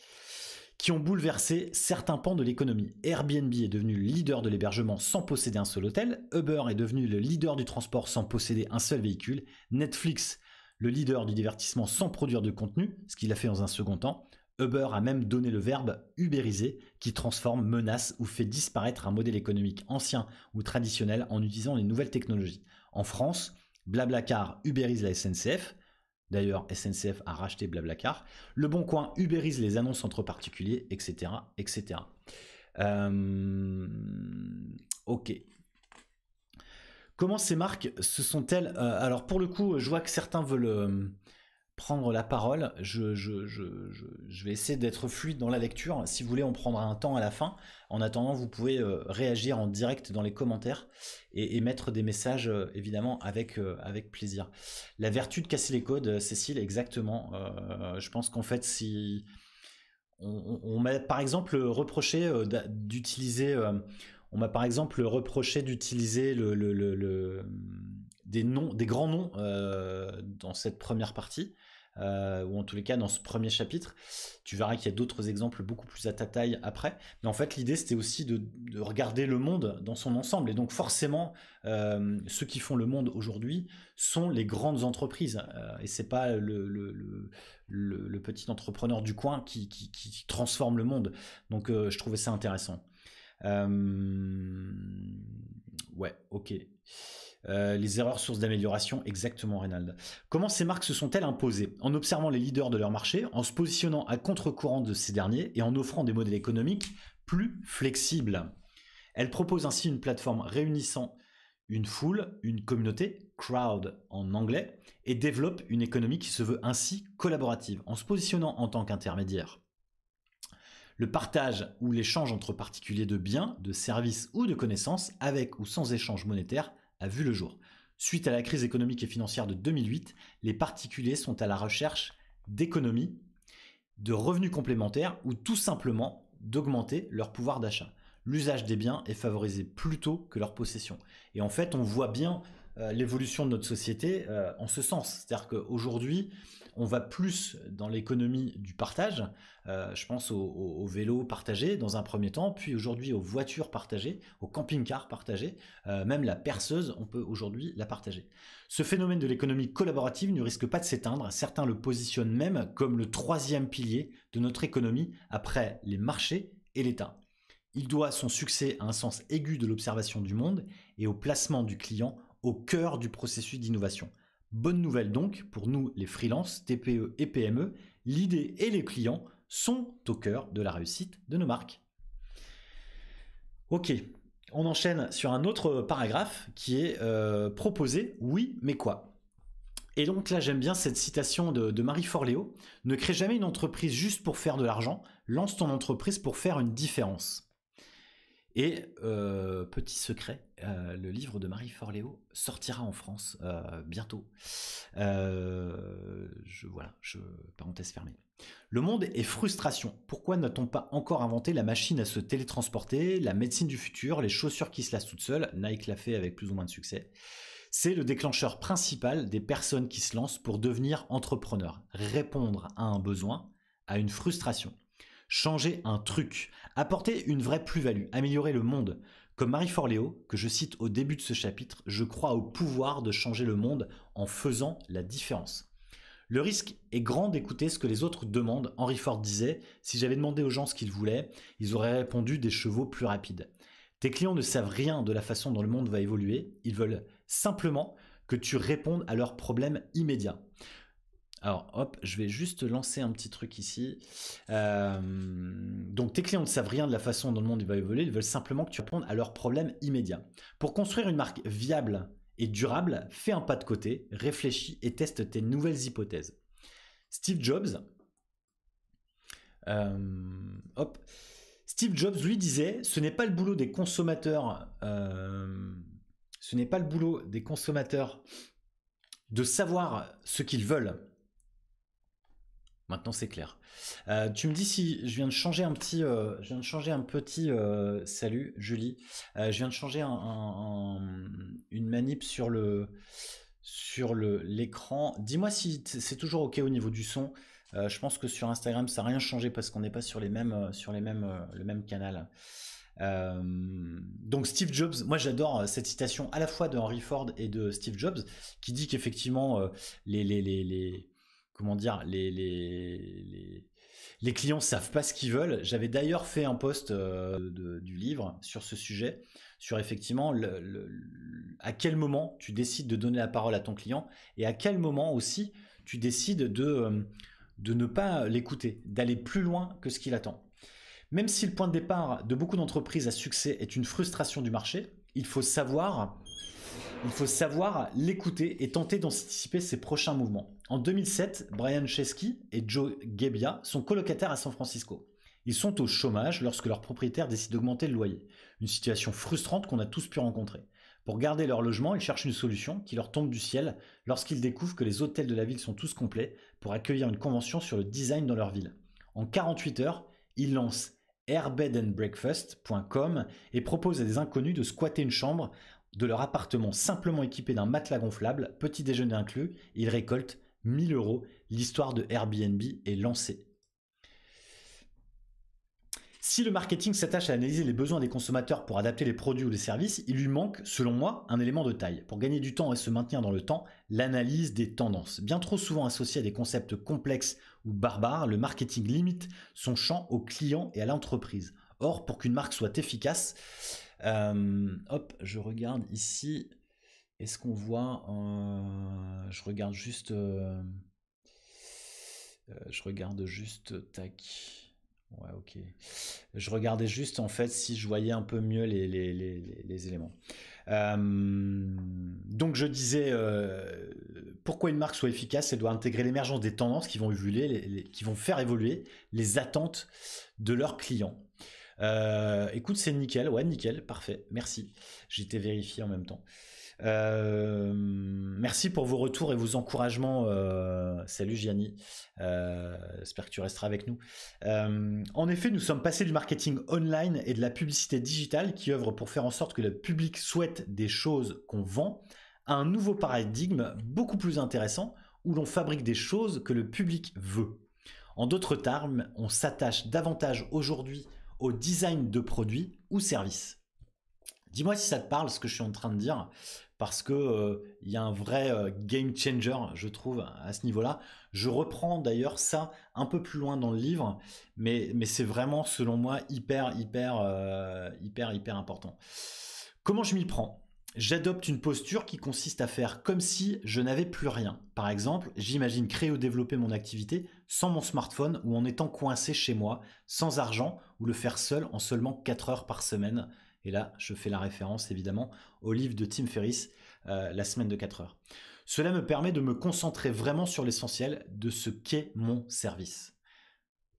qui ont bouleversé certains pans de l'économie. Airbnb est devenu leader de l'hébergement sans posséder un seul hôtel, Uber est devenu le leader du transport sans posséder un seul véhicule, Netflix le leader du divertissement sans produire de contenu, ce qu'il a fait dans un second temps, Uber a même donné le verbe ubériser qui transforme, menace ou fait disparaître un modèle économique ancien ou traditionnel en utilisant les nouvelles technologies. En France, Blablacar ubérise la SNCF. D'ailleurs, SNCF a racheté Blablacar. Le Bon Coin ubérise les annonces entre particuliers, etc. etc. Euh, ok. Comment ces marques se sont-elles... Euh, alors pour le coup, je vois que certains veulent... Euh, prendre la parole. Je, je, vais essayer d'être fluide dans la lecture. Si vous voulez, on prendra un temps à la fin. En attendant, vous pouvez euh, réagir en direct dans les commentaires et, émettre mettre des messages, euh, évidemment, avec, euh, avec plaisir. La vertu de casser les codes, Cécile, exactement. je pense qu'en fait, si... On, m'a par exemple reproché d'utiliser... on m'a par exemple reproché d'utiliser le, le, des noms, des grands noms dans cette première partie. Euh, ou en tous les cas dans ce premier chapitre. Tu verras qu'il y a d'autres exemples beaucoup plus à ta taille après. Mais en fait, l'idée, c'était aussi de, regarder le monde dans son ensemble. Et donc forcément, euh, ceux qui font le monde aujourd'hui sont les grandes entreprises. Euh, et c'est pas le, petit entrepreneur du coin qui, transforme le monde. Donc je trouvais ça intéressant. Ouais, ok. Euh, les erreurs sources d'amélioration, exactement Reynald. Comment ces marques se sont-elles imposées En observant les leaders de leur marché, en se positionnant à contre-courant de ces derniers et en offrant des modèles économiques plus flexibles. Elles proposent ainsi une plateforme réunissant une foule, une communauté, crowd en anglais, et développent une économie qui se veut ainsi collaborative, en se positionnant en tant qu'intermédiaire. Le partage ou l'échange entre particuliers de biens, de services ou de connaissances, avec ou sans échange monétaire, a vu le jour. Suite à la crise économique et financière de 2008, les particuliers sont à la recherche d'économies, de revenus complémentaires ou tout simplement d'augmenter leur pouvoir d'achat. L'usage des biens est favorisé plutôt que leur possession. Et en fait, on voit bien euh, l'évolution de notre société euh, en ce sens. C'est-à-dire qu'aujourd'hui, on va plus dans l'économie du partage. Euh, je pense aux vélos au, vélo partagé dans un premier temps, puis aujourd'hui aux voitures partagées, aux camping-cars partagés, même la perceuse, on peut aujourd'hui la partager. Ce phénomène de l'économie collaborative ne risque pas de s'éteindre. Certains le positionnent même comme le troisième pilier de notre économie après les marchés et l'État. Il doit son succès à un sens aigu de l'observation du monde et au placement du client au cœur du processus d'innovation. Bonne nouvelle donc, pour nous les freelances, TPE et PME, l'idée et les clients sont au cœur de la réussite de nos marques. Ok, on enchaîne sur un autre paragraphe qui est euh, proposé, oui, mais quoi Et donc là, j'aime bien cette citation de, de, Marie Forléo Ne crée jamais une entreprise juste pour faire de l'argent, lance ton entreprise pour faire une différence. Et euh, petit secret, euh, le livre de Marie Forléo sortira en France euh, bientôt. voilà, parenthèse fermée. Le monde est frustration. Pourquoi n'a-t-on pas encore inventé la machine à se télétransporter, la médecine du futur, les chaussures qui se lassent toutes seules Nike l'a fait avec plus ou moins de succès. C'est le déclencheur principal des personnes qui se lancent pour devenir entrepreneurs, répondre à un besoin, à une frustration changer un truc, apporter une vraie plus-value, améliorer le monde. Comme Marie Forleo, que je cite au début de ce chapitre, je crois au pouvoir de changer le monde en faisant la différence. Le risque est grand d'écouter ce que les autres demandent. Henry Ford disait, si j'avais demandé aux gens ce qu'ils voulaient, ils auraient répondu des chevaux plus rapides. Tes clients ne savent rien de la façon dont le monde va évoluer, ils veulent simplement que tu répondes à leurs problèmes immédiats. Alors hop, je vais juste lancer un petit truc ici. Euh, donc tes clients ne savent rien de la façon dont le monde va évoluer, ils veulent simplement que tu répondes à leurs problèmes immédiats. Pour construire une marque viable et durable, fais un pas de côté, réfléchis et teste tes nouvelles hypothèses. Steve Jobs, euh, Steve Jobs lui disait, ce n'est pas le boulot des consommateurs, euh, ce n'est pas le boulot des consommateurs de savoir ce qu'ils veulent Maintenant c'est clair. Euh, tu me dis si je viens de changer un petit, euh, je viens de changer un petit euh, salut Julie. je viens de changer une manip sur le sur le l'écran. Dis-moi si c'est toujours ok au niveau du son. je pense que sur Instagram ça n'a rien changé parce qu'on n'est pas sur les mêmes sur les mêmes le même canal. donc Steve Jobs, moi j'adore cette citation à la fois de Henry Ford et de Steve Jobs, qui dit qu'effectivement les, les, comment dire, les, les, les, clients savent pas ce qu'ils veulent. J'avais d'ailleurs fait un post euh, du livre sur ce sujet, sur effectivement à quel moment tu décides de donner la parole à ton client et à quel moment aussi tu décides de, euh, de ne pas l'écouter, d'aller plus loin que ce qu'il attend. Même si le point de départ de beaucoup d'entreprises à succès est une frustration du marché, il faut savoir il faut savoir l'écouter et tenter d'anticiper ses prochains mouvements. En 2007, Brian Chesky et Joe Gebbia sont colocataires à San Francisco. Ils sont au chômage lorsque leur propriétaire décide d'augmenter le loyer, une situation frustrante qu'on a tous pu rencontrer. Pour garder leur logement, ils cherchent une solution qui leur tombe du ciel lorsqu'ils découvrent que les hôtels de la ville sont tous complets pour accueillir une convention sur le design dans leur ville. En 48 heures, ils lancent airbedandbreakfast.com et proposent à des inconnus de squatter une chambre de leur appartement simplement équipé d'un matelas gonflable, petit déjeuner inclus, ils récoltent 1000 euros. L'histoire de Airbnb est lancée. Si le marketing s'attache à analyser les besoins des consommateurs pour adapter les produits ou les services, il lui manque, selon moi, un élément de taille. Pour gagner du temps et se maintenir dans le temps, l'analyse des tendances. Bien trop souvent associée à des concepts complexes ou barbares, le marketing limite son champ aux clients et à l'entreprise. Or, pour qu'une marque soit efficace, euh, hop, je regarde ici. Est-ce qu'on voit Je regarde juste... Euh, euh, je regarde juste... Tac. Ouais, ok. Je regardais juste, en fait, si je voyais un peu mieux les, éléments. donc, je disais, pourquoi une marque soit efficace, elle doit intégrer l'émergence des tendances qui vont, évoluer, qui vont faire évoluer les attentes de leurs clients. Euh, écoute, c'est nickel, ouais, nickel, parfait, merci. J'étais vérifié en même temps. Euh, merci pour vos retours et vos encouragements. Euh, salut Gianni, j'espère que tu resteras avec nous. en effet, nous sommes passés du marketing online et de la publicité digitale qui œuvre pour faire en sorte que le public souhaite des choses qu'on vend à un nouveau paradigme beaucoup plus intéressant où l'on fabrique des choses que le public veut. En d'autres termes, on s'attache davantage aujourd'hui au design de produits ou services. Dis-moi si ça te parle ce que je suis en train de dire, parce que euh, il y a un vrai euh, game changer, je trouve, à ce niveau-là. Je reprends d'ailleurs ça un peu plus loin dans le livre, mais, c'est vraiment, selon moi, hyper, hyper, euh, hyper, hyper important. Comment je m'y prends J'adopte une posture qui consiste à faire comme si je n'avais plus rien. Par exemple, j'imagine créer ou développer mon activité sans mon smartphone ou en étant coincé chez moi, sans argent, ou le faire seul en seulement 4 heures par semaine. Et là, je fais la référence évidemment au livre de Tim Ferriss, euh, La semaine de 4 heures. Cela me permet de me concentrer vraiment sur l'essentiel de ce qu'est mon service.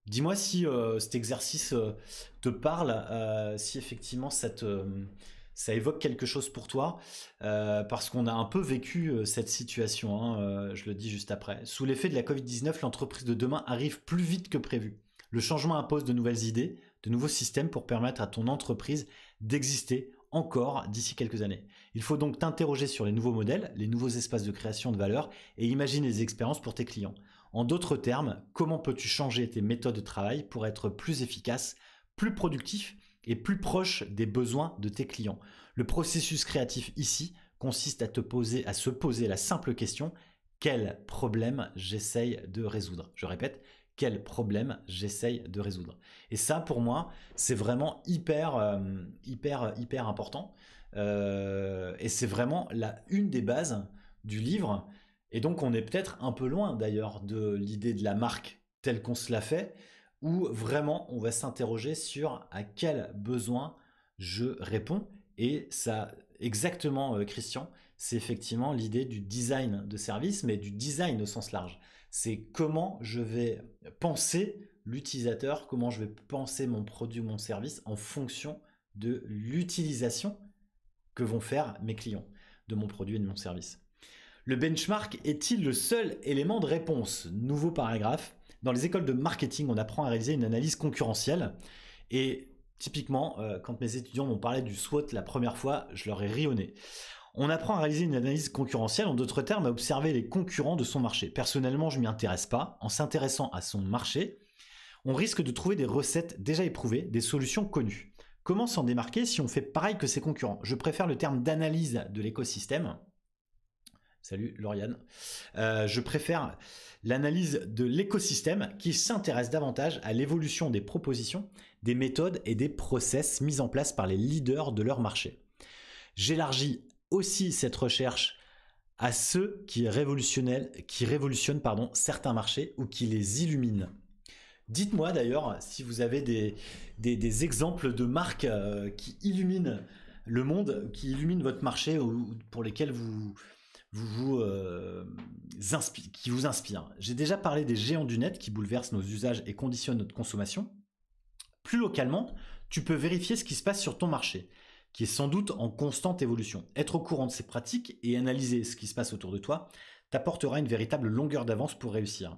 Dis-moi si euh, cet exercice euh, te parle, si effectivement ça te ça évoque quelque chose pour toi, euh, parce qu'on a un peu vécu euh, cette situation, hein, euh, je le dis juste après. Sous l'effet de la Covid-19, l'entreprise de demain arrive plus vite que prévu. Le changement impose de nouvelles idées, de nouveaux systèmes pour permettre à ton entreprise d'exister encore d'ici quelques années. Il faut donc t'interroger sur les nouveaux modèles, les nouveaux espaces de création de valeur et imaginer des expériences pour tes clients. En d'autres termes, comment peux-tu changer tes méthodes de travail pour être plus efficace, plus productif et plus proche des besoins de tes clients. Le processus créatif ici consiste à te poser, à se poser la simple question quel problème j'essaye de résoudre Je répète, quel problème j'essaye de résoudre. Et ça, pour moi, c'est vraiment hyper, euh, hyper, hyper important. Euh, et c'est vraiment la une des bases du livre. Et donc, on est peut-être un peu loin d'ailleurs de l'idée de la marque telle qu'on se la fait où vraiment on va s'interroger sur à quel besoin je réponds. Et ça, exactement, euh, Christian, c'est effectivement l'idée du design de service, mais du design au sens large. C'est comment je vais penser l'utilisateur, comment je vais penser mon produit mon service en fonction de l'utilisation que vont faire mes clients de mon produit et de mon service. Le benchmark est-il le seul élément de réponse Nouveau paragraphe. Dans les écoles de marketing, on apprend à réaliser une analyse concurrentielle. Et typiquement, euh, quand mes étudiants m'ont parlé du SWOT la première fois, je leur ai rionné. On apprend à réaliser une analyse concurrentielle, en d'autres termes, à observer les concurrents de son marché. Personnellement, je m'y intéresse pas. En s'intéressant à son marché, on risque de trouver des recettes déjà éprouvées, des solutions connues. Comment s'en démarquer si on fait pareil que ses concurrents Je préfère le terme d'analyse de l'écosystème Salut Lauriane. Euh, je préfère l'analyse de l'écosystème qui s'intéresse davantage à l'évolution des propositions, des méthodes et des process mis en place par les leaders de leur marché. J'élargis aussi cette recherche à ceux qui, qui révolutionnent pardon, certains marchés ou qui les illuminent. Dites-moi d'ailleurs si vous avez des, des, exemples de marques euh, qui illuminent le monde, qui illuminent votre marché ou pour lesquelles vous, vous, vous euh, qui vous inspirent. J'ai déjà parlé des géants du net qui bouleversent nos usages et conditionnent notre consommation. Plus localement, tu peux vérifier ce qui se passe sur ton marché, qui est sans doute en constante évolution. Être au courant de ces pratiques et analyser ce qui se passe autour de toi t'apportera une véritable longueur d'avance pour réussir.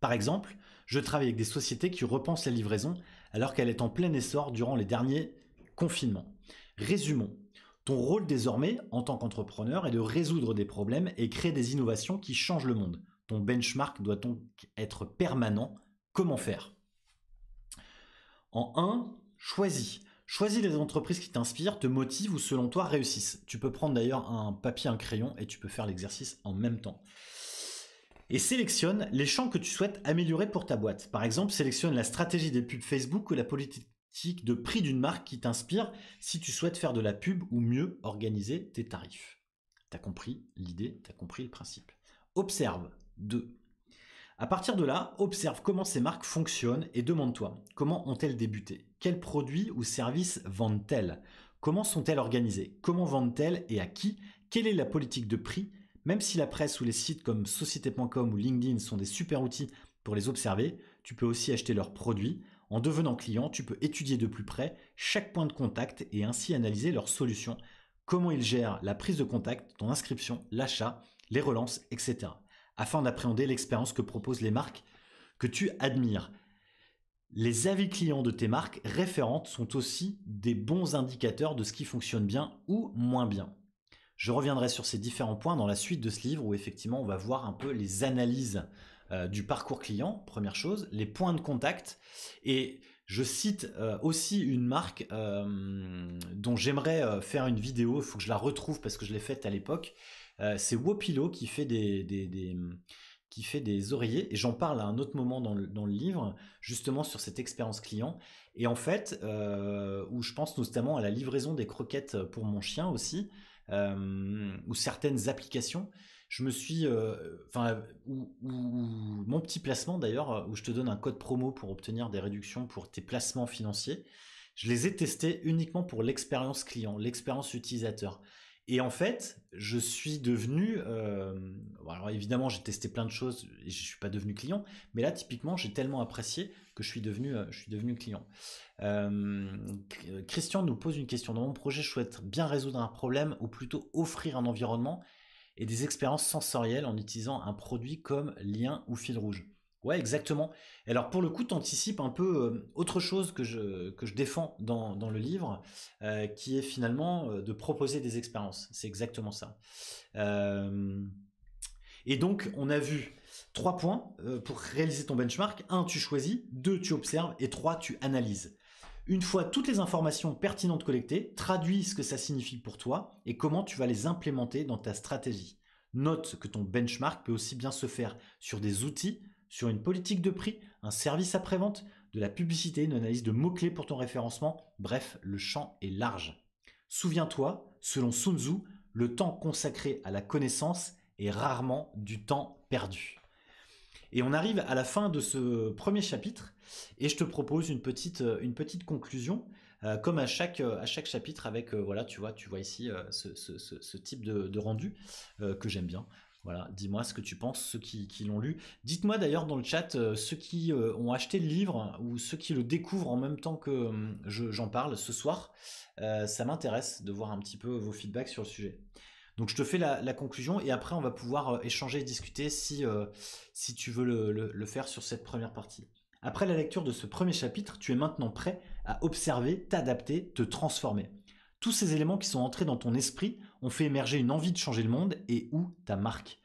Par exemple, je travaille avec des sociétés qui repensent la livraison alors qu'elle est en plein essor durant les derniers confinements. Résumons, ton rôle désormais, en tant qu'entrepreneur, est de résoudre des problèmes et créer des innovations qui changent le monde. Ton benchmark doit donc être permanent. Comment faire En 1, choisis. Choisis les entreprises qui t'inspirent, te motivent ou selon toi réussissent. Tu peux prendre d'ailleurs un papier, un crayon et tu peux faire l'exercice en même temps. Et sélectionne les champs que tu souhaites améliorer pour ta boîte. Par exemple, sélectionne la stratégie des pubs Facebook ou la politique de prix d'une marque qui t'inspire si tu souhaites faire de la pub ou mieux organiser tes tarifs. T'as compris l'idée, t'as compris le principe. Observe 2. À partir de là, observe comment ces marques fonctionnent et demande-toi comment ont-elles débuté Quels produits ou services vendent-elles Comment sont-elles organisées Comment vendent-elles et à qui Quelle est la politique de prix Même si la presse ou les sites comme société.com ou LinkedIn sont des super outils pour les observer, tu peux aussi acheter leurs produits en devenant client, tu peux étudier de plus près chaque point de contact et ainsi analyser leurs solutions, comment ils gèrent la prise de contact, ton inscription, l'achat, les relances, etc. Afin d'appréhender l'expérience que proposent les marques que tu admires. Les avis clients de tes marques référentes sont aussi des bons indicateurs de ce qui fonctionne bien ou moins bien. Je reviendrai sur ces différents points dans la suite de ce livre où effectivement on va voir un peu les analyses euh, du parcours client, première chose, les points de contact. Et je cite euh, aussi une marque euh, dont j'aimerais faire une vidéo, il faut que je la retrouve parce que je l'ai faite à l'époque. C'est Wopilo qui fait des, qui fait des oreillers, et j'en parle à un autre moment dans le, livre, justement sur cette expérience client, et en fait, où je pense notamment à la livraison des croquettes pour mon chien aussi, ou certaines applications, je me suis, euh, enfin, mon petit placement d'ailleurs, euh, où je te donne un code promo pour obtenir des réductions pour tes placements financiers, je les ai testés uniquement pour l'expérience client, l'expérience utilisateur. Et en fait, je suis devenu, euh, alors évidemment, j'ai testé plein de choses et je suis pas devenu client, mais là, typiquement, j'ai tellement apprécié que je suis devenu, je suis devenu client. Christian nous pose une question. Dans mon projet, je souhaite bien résoudre un problème ou plutôt offrir un environnement et des expériences sensorielles en utilisant un produit comme lien ou fil rouge. Ouais, exactement. Alors pour le coup, tu anticipes un peu euh, autre chose que je, que je défends dans, le livre, euh, qui est finalement euh, de proposer des expériences. C'est exactement ça. Et donc, on a vu trois points pour réaliser ton benchmark. Un, tu choisis. Deux, tu observes. Et trois, tu analyses. Une fois toutes les informations pertinentes collectées, traduis ce que ça signifie pour toi et comment tu vas les implémenter dans ta stratégie. Note que ton benchmark peut aussi bien se faire sur des outils, sur une politique de prix, un service après-vente, de la publicité, une analyse de mots-clés pour ton référencement, bref, le champ est large. Souviens-toi, selon Sun Tzu, le temps consacré à la connaissance est rarement du temps perdu. Et on arrive à la fin de ce premier chapitre et je te propose une petite, euh, une petite conclusion, euh, comme à chaque, euh, à chaque chapitre avec, voilà, tu vois, tu vois ici ce, ce, type de, rendu que j'aime bien. Voilà, dis-moi ce que tu penses, ceux qui, l'ont lu. Dites-moi d'ailleurs dans le chat, ceux qui ont acheté le livre hein, ou ceux qui le découvrent en même temps que j'en parle ce soir, ça m'intéresse de voir un petit peu vos feedbacks sur le sujet. Donc je te fais la, conclusion et après on va pouvoir euh, échanger et discuter euh, si, tu veux le, faire sur cette première partie. Après la lecture de ce premier chapitre, tu es maintenant prêt à observer, t'adapter, te transformer. Tous ces éléments qui sont entrés dans ton esprit ont fait émerger une envie de changer le monde et ou ta marque.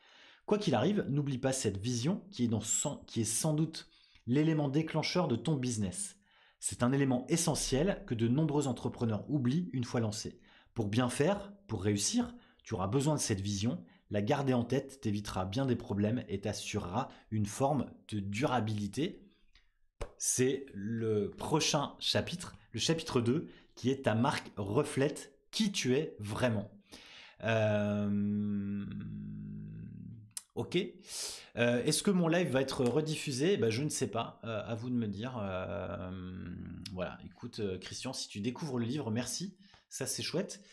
Quoi qu'il arrive, n'oublie pas cette vision qui est, dans sans, qui est sans doute l'élément déclencheur de ton business. C'est un élément essentiel que de nombreux entrepreneurs oublient une fois lancé. Pour bien faire, pour réussir, tu auras besoin de cette vision, la garder en tête t'évitera bien des problèmes et t'assurera une forme de durabilité. C'est le prochain chapitre, le chapitre 2, qui est ta marque reflète qui tu es vraiment. Euh, ok. Euh, est-ce que mon live va être rediffusé eh ben, Je ne sais pas. Euh, à vous de me dire. voilà. Écoute, Christian, si tu découvres le livre, merci. Ça, c'est chouette.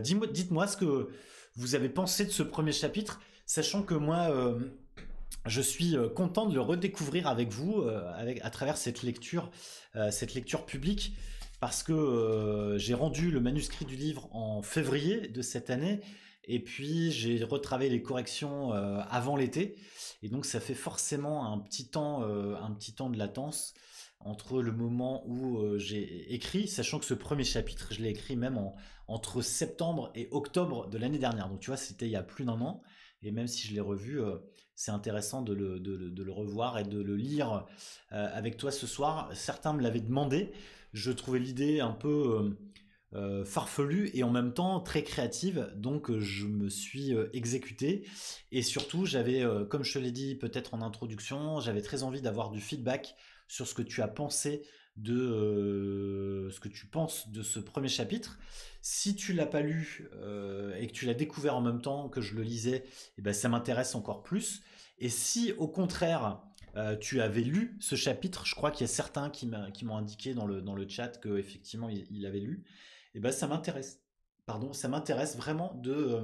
Dites-moi ce que vous avez pensé de ce premier chapitre, sachant que moi, euh, je suis euh, content de le redécouvrir avec vous, euh, avec, à travers cette lecture, cette lecture publique, parce que j'ai rendu le manuscrit du livre en février de cette année, et puis j'ai retravaillé les corrections avant l'été, et donc ça fait forcément un petit temps, un petit temps de latence entre le moment où j'ai écrit, sachant que ce premier chapitre, je l'ai écrit même en, entre septembre et octobre de l'année dernière. Donc tu vois, c'était il y a plus d'un an. Et même si je l'ai revu, euh, c'est intéressant de le, de, le, revoir et de le lire euh, avec toi ce soir. Certains me l'avaient demandé. Je trouvais l'idée un peu euh, farfelue et en même temps très créative. Donc je me suis exécuté. Et surtout, j'avais, comme je te l'ai dit peut-être en introduction, j'avais très envie d'avoir du feedback sur ce que tu as pensé de euh, ce que tu penses de ce premier chapitre. Si tu l'as pas lu euh, et que tu l'as découvert en même temps que je le lisais, eh ben, ça m'intéresse encore plus. Et si au contraire euh, tu avais lu ce chapitre, je crois qu'il y a certains qui m'ont indiqué dans le, dans le chat que effectivement il, avait lu, eh ben, ça m'intéresse. Pardon, ça m'intéresse vraiment de,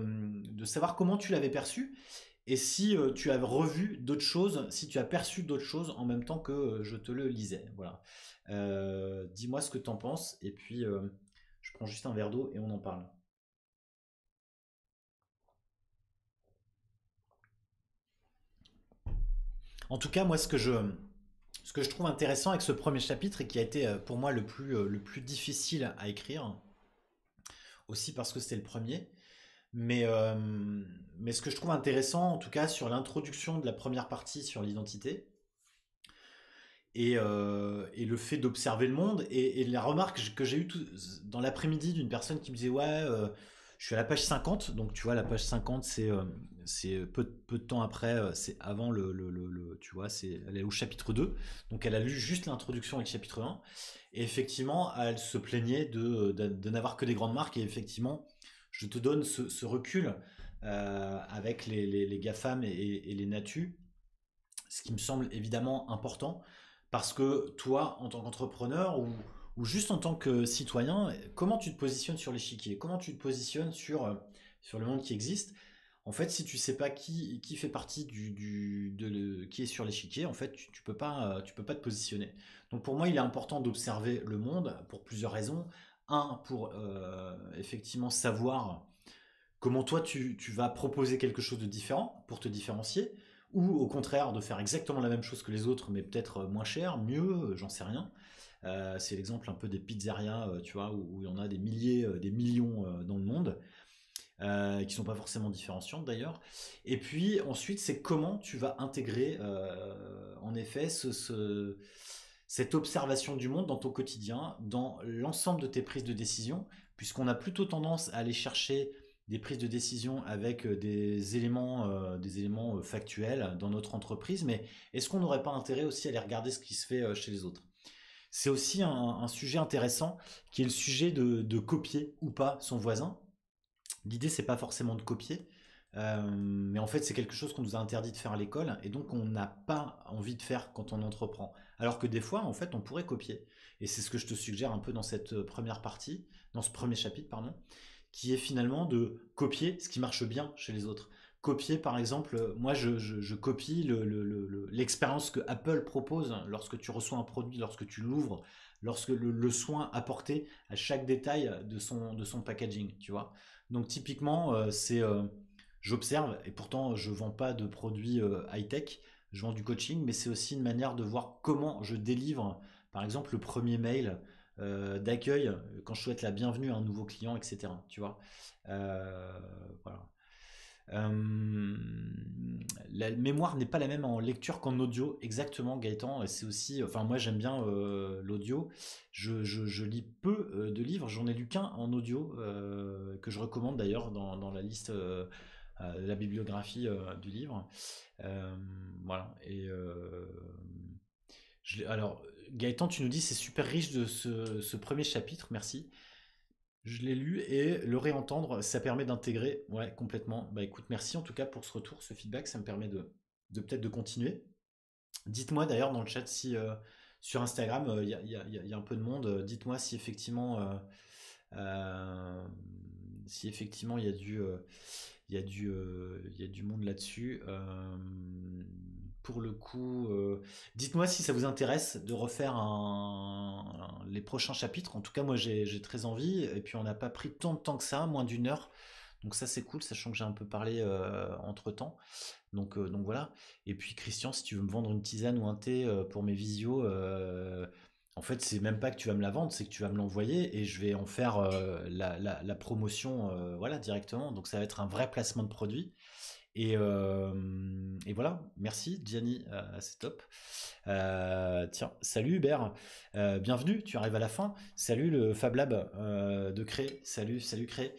de savoir comment tu l'avais perçu et si euh, tu as revu d'autres choses, si tu as perçu d'autres choses en même temps que euh, je te le lisais. Voilà. Euh, dis-moi ce que tu en penses, et puis je prends juste un verre d'eau et on en parle. En tout cas, moi, ce que je, ce que je trouve intéressant avec ce premier chapitre et qui a été pour moi le plus, le plus difficile à écrire, aussi parce que c'était le premier, mais, euh, mais ce que je trouve intéressant, en tout cas, sur l'introduction de la première partie sur l'identité, et, euh, et, le fait d'observer le monde, et, et, la remarque que j'ai eue dans l'après-midi d'une personne qui me disait, ouais, euh, je suis à la page 50, donc tu vois, la page 50, c'est c'est peu, peu, de temps après, c'est avant le, le, le, tu vois, c'est elle est au chapitre 2, donc elle a lu juste l'introduction avec chapitre 1, et effectivement, elle se plaignait de n'avoir que des grandes marques, et effectivement, je te donne ce, recul euh, avec les, GAFAM et, les NATU, ce qui me semble évidemment important, parce que toi, en tant qu'entrepreneur ou, juste en tant que citoyen, comment tu te positionnes sur l'échiquier Comment tu te positionnes sur, euh, sur le monde qui existe en fait, si tu ne sais pas qui, fait partie de qui est sur l'échiquier, en fait, tu, ne peux pas euh, peux pas te positionner. Donc pour moi, il est important d'observer le monde pour plusieurs raisons un, pour euh, effectivement savoir comment toi tu, vas proposer quelque chose de différent pour te différencier, ou au contraire de faire exactement la même chose que les autres, mais peut-être euh, moins cher, mieux, euh, j'en sais rien. c'est l'exemple un peu des pizzerias, tu vois, où, il y en a des milliers, des millions dans le monde, qui sont pas forcément différenciantes d'ailleurs. Et puis ensuite, c'est comment tu vas intégrer, en effet, ce, cette observation du monde dans ton quotidien, dans l'ensemble de tes prises de décision, puisqu'on a plutôt tendance à aller chercher des prises de décision avec euh, des éléments, euh, des éléments euh, factuels dans notre entreprise, mais est-ce qu'on n'aurait pas intérêt aussi à aller regarder ce qui se fait chez les autres C'est aussi un, sujet intéressant qui est le sujet de, copier ou pas son voisin. L'idée, c'est pas forcément de copier, mais en fait, c'est quelque chose qu'on nous a interdit de faire à l'école et donc on n'a pas envie de faire quand on entreprend alors que des fois, en fait, on pourrait copier. Et c'est ce que je te suggère un peu dans cette euh, première partie, dans ce premier chapitre, pardon, qui est finalement de copier ce qui marche bien chez les autres. Copier, par exemple, euh, moi, je, copie l'expérience que Apple propose lorsque tu reçois un produit, lorsque tu l'ouvres, lorsque le, soin apporté à chaque détail de son, de son packaging, tu vois. Donc, typiquement, euh, c'est j'observe, et pourtant je ne vends pas de produits high-tech, je vends du coaching, mais c'est aussi une manière de voir comment je délivre, par exemple, le premier mail euh, d'accueil quand je souhaite la bienvenue à un nouveau client, etc. Tu vois euh, voilà. Euh, la mémoire n'est pas la même en lecture qu'en audio, exactement Gaëtan. C'est aussi, enfin moi j'aime bien l'audio. Je, lis peu de livres, j'en ai lu qu'un en audio que je recommande d'ailleurs dans, la liste euh, la bibliographie euh, du livre. Euh, voilà. Et alors, Gaëtan, tu nous dis c'est super riche de ce, premier chapitre, merci. Je l'ai lu et le réentendre, ça permet d'intégrer, ouais, complètement. Bah écoute, merci en tout cas pour ce retour, ce feedback, ça me permet de, peut-être de continuer. Dites-moi d'ailleurs dans le chat si sur Instagram, il y, a, un peu de monde, dites-moi si effectivement, si effectivement il y a du, il y a du, euh, y du monde là-dessus. Euh, pour le coup, euh, dites-moi si ça vous intéresse de refaire les prochains chapitres. En tout cas, moi, j'ai très envie. Et puis, on n'a pas pris tant de temps que ça, moins d'une heure. Donc ça c'est cool, sachant que j'ai un peu parlé entre temps. Donc, donc voilà. Et puis Christian, si tu veux me vendre une tisane ou un thé pour mes visios, en fait, c'est même pas que tu vas me la vendre, c'est que tu vas me l'envoyer et je vais en faire euh, la, promotion euh, voilà, directement. Donc ça va être un vrai placement de produit. Et, euh, voilà, merci Gianni, c'est top. tiens, salut Hubert, bienvenue, tu arrives à la fin. Salut le Fab Lab de Cré, salut, salut Cré.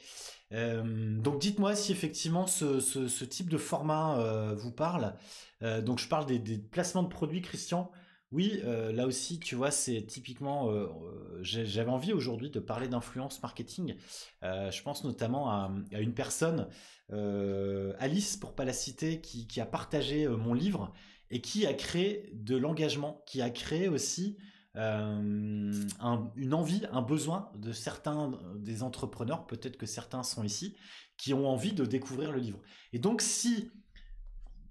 donc dites-moi si effectivement ce, type de format vous parle. donc je parle des, des, placements de produits, Christian. Oui, euh, là aussi, tu vois, c'est typiquement, euh, euh, j'avais envie aujourd'hui de parler d'influence marketing. je pense notamment à, une personne, Alice, pour pas la citer, qui, a partagé mon livre et qui a créé de l'engagement, qui a créé aussi une envie, un besoin de certains des entrepreneurs, peut-être que certains sont ici, qui ont envie de découvrir le livre. Et donc, si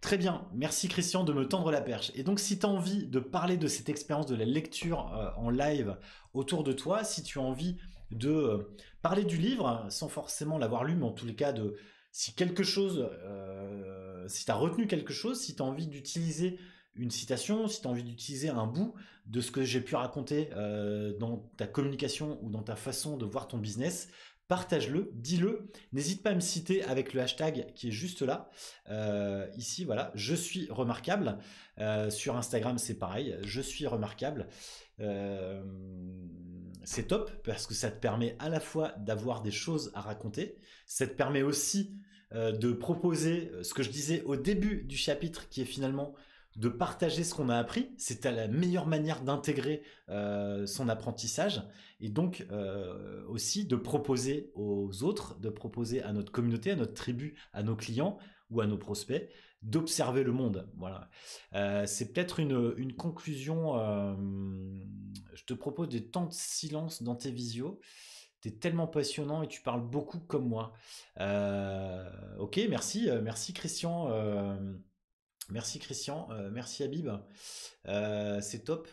Très bien, merci Christian de me tendre la perche. Et donc si tu as envie de parler de cette expérience de la lecture euh, en live autour de toi, si tu as envie de euh, parler du livre sans forcément l'avoir lu, mais en tous les cas de si quelque chose, euh, si tu as retenu quelque chose, si tu as envie d'utiliser une citation, si tu as envie d'utiliser un bout de ce que j'ai pu raconter dans ta communication ou dans ta façon de voir ton business, partage-le, dis-le. N'hésite pas à me citer avec le hashtag qui est juste là. Euh, ici, voilà, je suis remarquable. Euh, sur Instagram, c'est pareil, je suis remarquable. Euh, c'est top parce que ça te permet à la fois d'avoir des choses à raconter, ça te permet aussi de proposer ce que je disais au début du chapitre qui est finalement de partager ce qu'on a appris, c'est la meilleure manière d'intégrer euh, son apprentissage et donc euh, aussi de proposer aux autres, de proposer à notre communauté, à notre tribu, à nos clients ou à nos prospects d'observer le monde. Voilà, euh, c'est peut-être une, conclusion. je te propose des temps de silence dans tes visios. es tellement passionnant et tu parles beaucoup comme moi. ok, merci, merci Christian. Merci Christian, euh, merci Habib, euh, c'est top.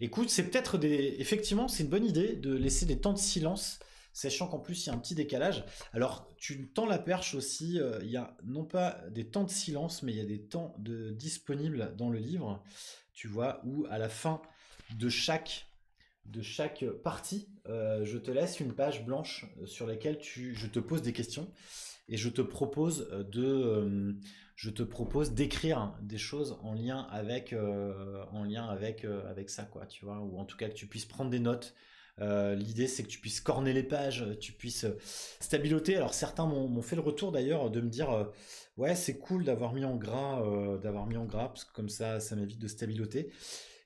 Écoute, c'est peut-être des. Effectivement, c'est une bonne idée de laisser des temps de silence, sachant qu'en plus il y a un petit décalage. Alors, tu tends la perche aussi, euh, il y a non pas des temps de silence, mais il y a des temps de disponibles dans le livre, tu vois, où à la fin de chaque de chaque partie, je te laisse une page blanche sur laquelle je te pose des questions et je te propose de je te propose d'écrire des choses en lien avec, euh, en lien avec, euh, avec ça, quoi, tu vois, ou en tout cas que tu puisses prendre des notes. Euh, l'idée, c'est que tu puisses corner les pages, tu puisses stabiloter. Alors certains m'ont fait le retour d'ailleurs de me dire, ouais, c'est cool d'avoir mis en gras, d'avoir mis en gras, parce que comme ça, ça m'évite de stabiloter.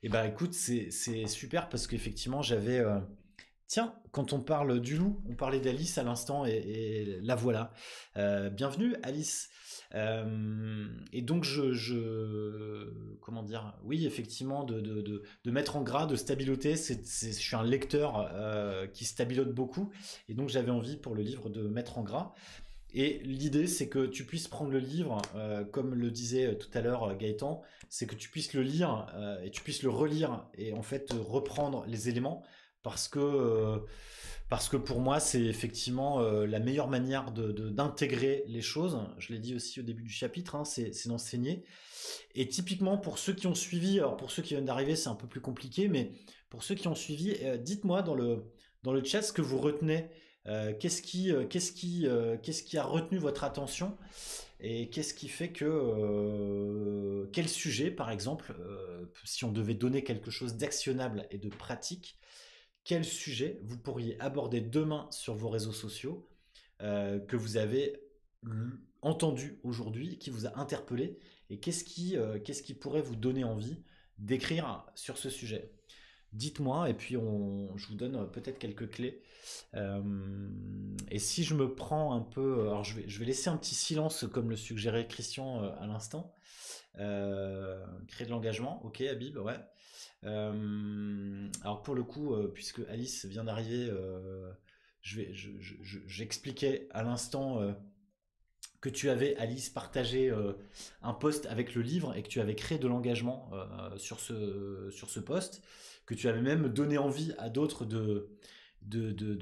Et eh ben, écoute, c'est super parce qu'effectivement, j'avais Tiens, quand on parle du loup, on parlait d'Alice à l'instant et, la voilà. bienvenue Alice. Euh, et donc, je, Comment dire Oui, effectivement, de, de, de, mettre en gras, de stabiloter. je suis un lecteur euh, qui stabilote beaucoup. Et donc, j'avais envie pour le livre de mettre en gras. Et l'idée, c'est que tu puisses prendre le livre, euh, comme le disait tout à l'heure Gaëtan, c'est que tu puisses le lire et tu puisses le relire et en fait reprendre les éléments parce que parce que pour moi, c'est effectivement euh, la meilleure manière d'intégrer les choses. Je l'ai dit aussi au début du chapitre, hein, c'est d'enseigner. Et typiquement, pour ceux qui ont suivi, alors pour ceux qui viennent d'arriver, c'est un peu plus compliqué, mais pour ceux qui ont suivi, euh, dites-moi dans le, dans le chat ce que vous retenez. Euh, qu'est-ce qui, qu'est-ce qui, qu'est-ce qui a retenu votre attention et qu'est-ce qui fait que quel sujet, par exemple, si on devait donner quelque chose d'actionnable et de pratique, quel sujet vous pourriez aborder demain sur vos réseaux sociaux euh, que vous avez entendu aujourd'hui, qui vous a interpellé, et qu'est-ce qui, euh, qu'est-ce qui pourrait vous donner envie d'écrire sur ce sujet Dites-moi, et puis on, je vous donne euh, peut-être quelques clés. et si je me prends un peu... Alors je vais, je vais laisser un petit silence, comme le suggérait Christian à l'instant. créer de l'engagement, ok Habib, ouais. Euh, alors pour le coup, euh, puisque Alice vient d'arriver, euh, je j'expliquais à l'instant que tu avais, Alice, partagé un poste avec le livre et que tu avais créé de l'engagement sur ce, sur ce post, que tu avais même donné envie à d'autres de, de, de,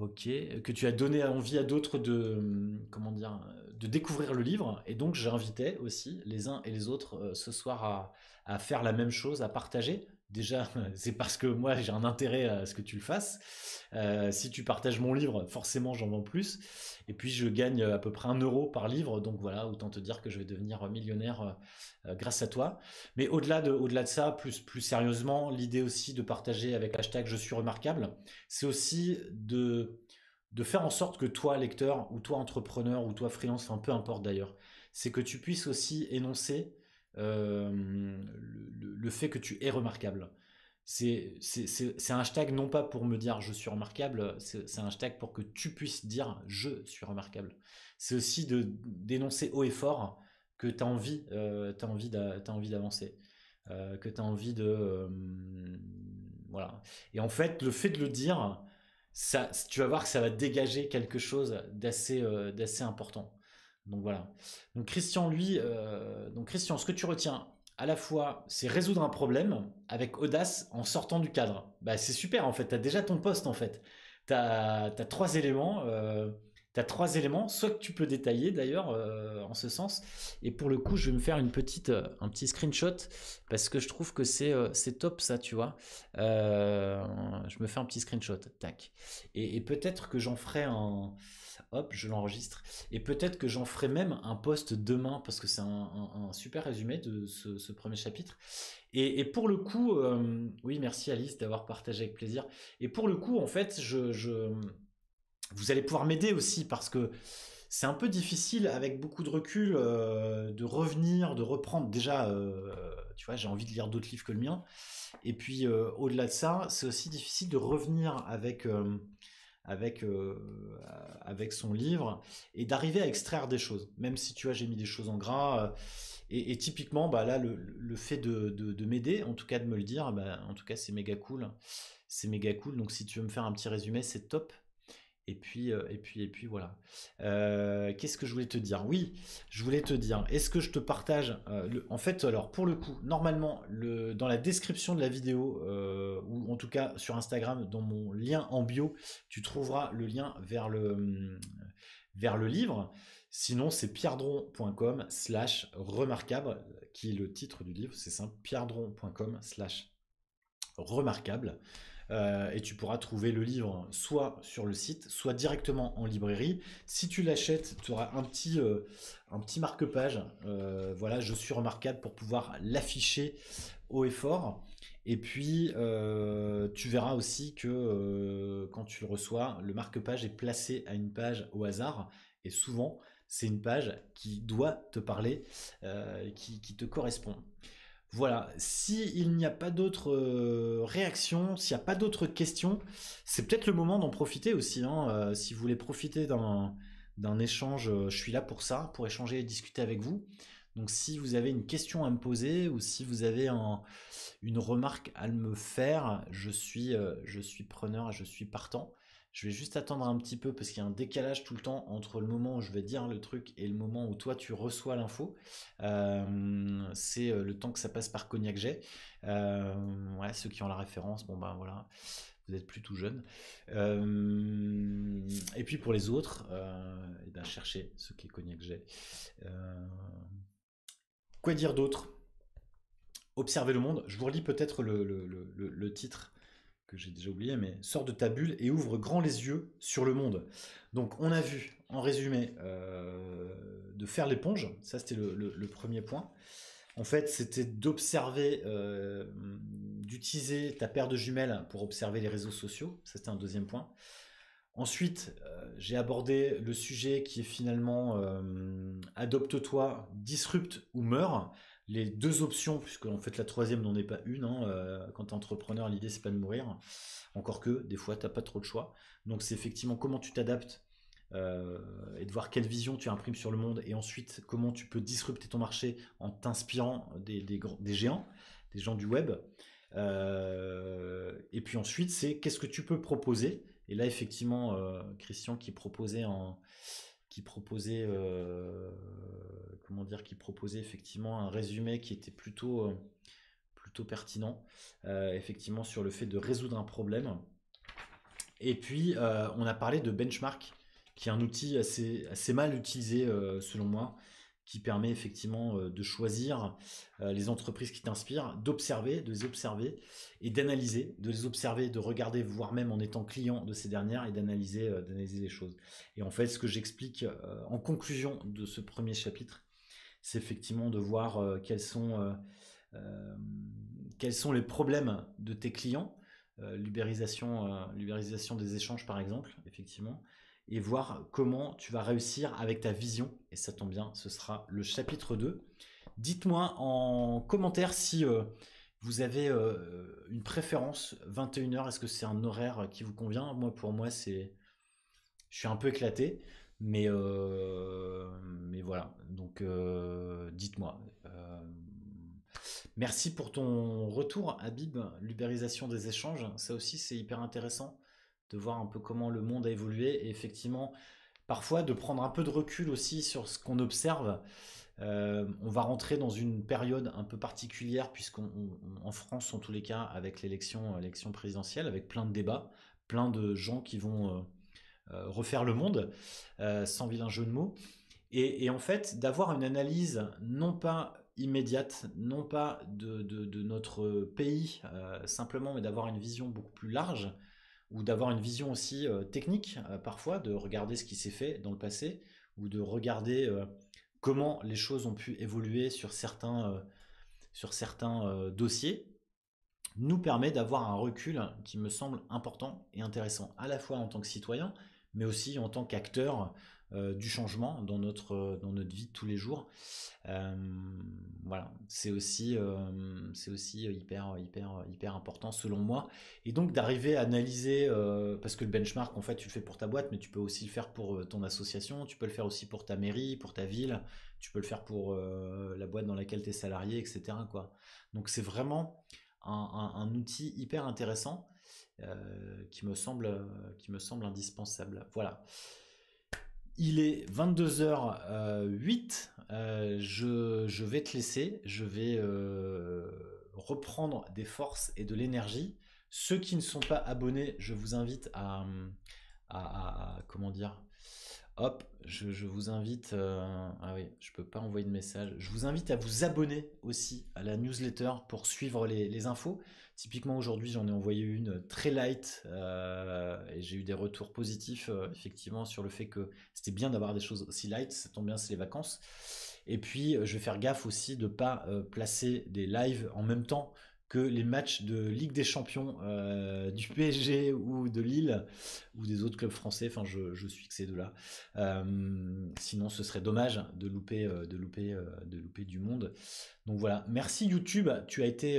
Ok, que tu as donné envie à d'autres de comment dire de découvrir le livre et donc j'invitais aussi les uns et les autres euh, ce soir à, faire la même chose, à partager déjà, c'est parce que moi, j'ai un intérêt à ce que tu le fasses. Euh, si tu partages mon livre, forcément, j'en vends plus. Et puis, je gagne euh, à peu près un euro par livre. Donc voilà, autant te dire que je vais devenir euh, millionnaire grâce à toi. Mais au-delà de, au de ça, plus, plus sérieusement, l'idée aussi de partager avec l'hashtag Je suis remarquable, c'est aussi de, de faire en sorte que toi, lecteur, ou toi, entrepreneur, ou toi, freelance, enfin, peu importe d'ailleurs, c'est que tu puisses aussi énoncer euh, le, fait que tu es remarquable. C'est un hashtag non pas pour me dire je suis remarquable, c'est un hashtag pour que tu puisses dire je suis remarquable. C'est aussi de dénoncer haut et fort que tu as envie, euh, envie d'avancer, euh, que tu as envie de... voilà. Et en fait, le fait de le dire, ça, tu vas voir que ça va dégager quelque chose d'assez important. Donc voilà. Donc Christian, lui, euh, donc Christian, ce que tu retiens à la fois, c'est résoudre un problème avec audace en sortant du cadre. Bah, c'est super en fait. as déjà ton poste en fait. Tu as trois éléments. Euh, t'as trois éléments, soit que tu peux détailler d'ailleurs euh, en ce sens. Et pour le coup, je vais me faire une petite, un petit screenshot parce que je trouve que c'est top ça, tu vois. je me fais un petit screenshot, tac. et peut-être que j'en ferai un hop, je l'enregistre. Et peut-être que j'en ferai même un post demain, parce que c'est un, super résumé de ce, premier chapitre. Et, pour le coup, euh, oui, merci Alice d'avoir partagé avec plaisir. Et pour le coup, en fait, je, vous allez pouvoir m'aider aussi, parce que c'est un peu difficile avec beaucoup de recul euh, de revenir, de reprendre. Déjà, euh, tu vois, j'ai envie de lire d'autres livres que le mien. Et puis, au-delà de ça, c'est aussi difficile de revenir avec avec, euh, avec son livre et d'arriver à extraire des choses, même si tu vois, j'ai mis des choses en gras. Euh, et, typiquement, bah, là, le, fait de, m'aider, en tout cas de me le dire, bah, en tout cas, c'est méga cool. C'est méga cool. Donc, si tu veux me faire un petit résumé, c'est top. Et puis, euh, et puis, et puis voilà. Euh, qu'est-ce que je voulais te dire Oui, je voulais te dire, est-ce que je te partage euh, En fait, alors pour le coup, normalement, le, dans la description de la vidéo, ou en tout cas sur Instagram, dans mon lien en bio, tu trouveras le lien vers le, mm, vers le livre. Sinon, c'est pierredron.com slash remarquable, qui est le titre du livre. C'est simple, pierredron.com slash remarquable. Euh, et tu pourras trouver le livre soit sur le site, soit directement en librairie. Si tu l'achètes, tu auras un petit, euh, marque-page, euh, voilà, je suis remarquable pour pouvoir l'afficher haut et fort. Et puis, tu verras aussi que quand tu le reçois, le marque-page est placé à une page au hasard. Et souvent, c'est une page qui doit te parler, qui, te correspond. Voilà, s'il n'y a pas d'autres euh, réactions, s'il n'y a pas d'autres questions, c'est peut-être le moment d'en profiter aussi. Hein. Euh, si vous voulez profiter d'un échange, euh, je suis là pour ça, pour échanger et discuter avec vous. Donc si vous avez une question à me poser ou si vous avez une remarque à me faire, je suis, je suis preneur, je suis partant. Je vais juste attendre un petit peu parce qu'il y a un décalage tout le temps entre le moment où je vais dire le truc et le moment où toi tu reçois l'info. Euh, c'est euh, le temps que ça passe par Cognac Jet. Euh, ouais, ceux qui ont la référence, bon ben voilà, vous êtes plus tout jeune. et puis pour les autres, eh ben, cherchez ce qu'est Cognac Jet. quoi dire d'autre Observez le monde. Je vous relis peut-être le, le, le titre que j'ai déjà oublié, mais sors de ta bulle et ouvre grand les yeux sur le monde. Donc on a vu, en résumé, euh, de faire l'éponge, ça c'était le, premier point. En fait, c'était d'observer, euh, d'utiliser ta paire de jumelles pour observer les réseaux sociaux, ça c'était un deuxième point. Ensuite, euh, j'ai abordé le sujet qui est finalement adopte-toi, disrupte ou meurs les deux options, puisque en fait la troisième n'en est pas une, hein, euh, quand tu es entrepreneur, l'idée c'est pas de mourir, encore que des fois tu n'as pas trop de choix. Donc c'est effectivement comment tu t'adaptes euh, et de voir quelle vision tu imprimes sur le monde et ensuite comment tu peux disrupter ton marché en t'inspirant des, géants, des gens du web. Euh, et puis ensuite c'est qu'est-ce que tu peux proposer. Et là effectivement Christian qui proposait en qui proposait, euh, comment dire, qui proposait effectivement un résumé qui était plutôt, euh, plutôt pertinent, euh, effectivement sur le fait de résoudre un problème. Et puis, on a parlé de benchmark, qui est un outil assez mal utilisé selon moi qui permet effectivement euh, de choisir euh, les entreprises qui t'inspirent, d'observer, de les observer et d'analyser, de les observer, de regarder, voire même en étant client de ces dernières et d'analyser, euh, d'analyser les choses. Et en fait, ce que j'explique en conclusion de ce premier chapitre, c'est effectivement de voir quels sont, quels sont les problèmes de tes clients, l'ubérisation, l'ubérisation des échanges par exemple, effectivement, et voir comment tu vas réussir avec ta vision. Et ça tombe bien, ce sera le chapitre 2. Dites-moi en commentaire si euh, vous avez euh, une préférence 21h, est-ce que c'est un horaire qui vous convient Moi pour moi c'est je suis un peu éclaté mais euh, mais voilà. Donc dites-moi Merci pour ton retour, Habib, l'ubérisation des échanges. Ça aussi, c'est hyper intéressant de voir un peu comment le monde a évolué et effectivement parfois de prendre un peu de recul aussi sur ce qu'on observe. Euh, on va rentrer dans une période un peu particulière puisqu'en France, en tous les cas, avec l'élection présidentielle, avec plein de débats, plein de gens qui vont euh, euh, refaire le monde, sans vilain jeu de mots. Et, en fait, d'avoir une analyse non pas immédiate, non pas de notre pays simplement, mais d'avoir une vision beaucoup plus large, ou d'avoir une vision aussi euh, technique euh, parfois, de regarder ce qui s'est fait dans le passé, ou de regarder euh, comment les choses ont pu évoluer sur certains, sur certains dossiers, nous permet d'avoir un recul qui me semble important et intéressant, à la fois en tant que citoyen, mais aussi en tant qu'acteur euh, du changement dans notre, euh, dans notre vie de tous les jours. Euh, voilà, c'est aussi, c'est aussi hyper, hyper, hyper important selon moi. Et donc d'arriver à analyser, parce que le benchmark, en fait, tu le fais pour ta boîte, mais tu peux aussi le faire pour ton association, tu peux le faire aussi pour ta mairie, pour ta ville, tu peux le faire pour la boîte dans laquelle tu es salarié, etc. Quoi. Donc c'est vraiment un, un, outil hyper intéressant. qui, me semble, qui me semble indispensable. Voilà. Il est 22h08. Euh, euh, je, vais te laisser. Je vais euh, reprendre des forces et de l'énergie. Ceux qui ne sont pas abonnés, je vous invite à, comment dire Hop, je, vous invite. ah oui, je peux pas envoyer de message. Je vous invite à vous abonner aussi à la newsletter pour suivre les, les infos. Typiquement aujourd'hui, j'en ai envoyé une euh, très light euh, et j'ai eu des retours positifs euh, effectivement sur le fait que c'était bien d'avoir des choses aussi light. Ça tombe bien, c'est les vacances. Et puis, je vais faire gaffe aussi de pas placer des lives en même temps que les matchs de Ligue des Champions du PSG ou de Lille ou des autres clubs français. Enfin, je, suis que ces deux-là. sinon, ce serait dommage de louper, de louper, de louper du monde. Donc voilà. Merci YouTube. Tu as été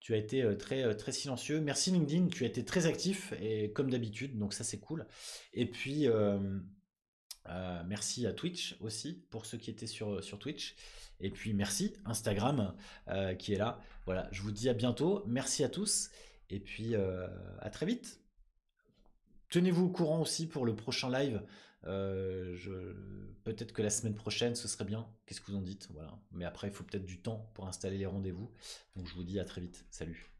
tu as été euh, très, euh, très silencieux. Merci LinkedIn, tu as été très actif et comme d'habitude, donc ça c'est cool. Et puis euh, merci à Twitch aussi pour ceux qui étaient sur, sur Twitch. Et puis merci Instagram qui est là. Voilà, je vous dis à bientôt. Merci à tous et puis à très vite. Tenez-vous au courant aussi pour le prochain live euh, je... Peut-être que la semaine prochaine, ce serait bien. Qu'est-ce que vous en dites Voilà. Mais après, il faut peut-être du temps pour installer les rendez-vous. Donc je vous dis à très vite. Salut.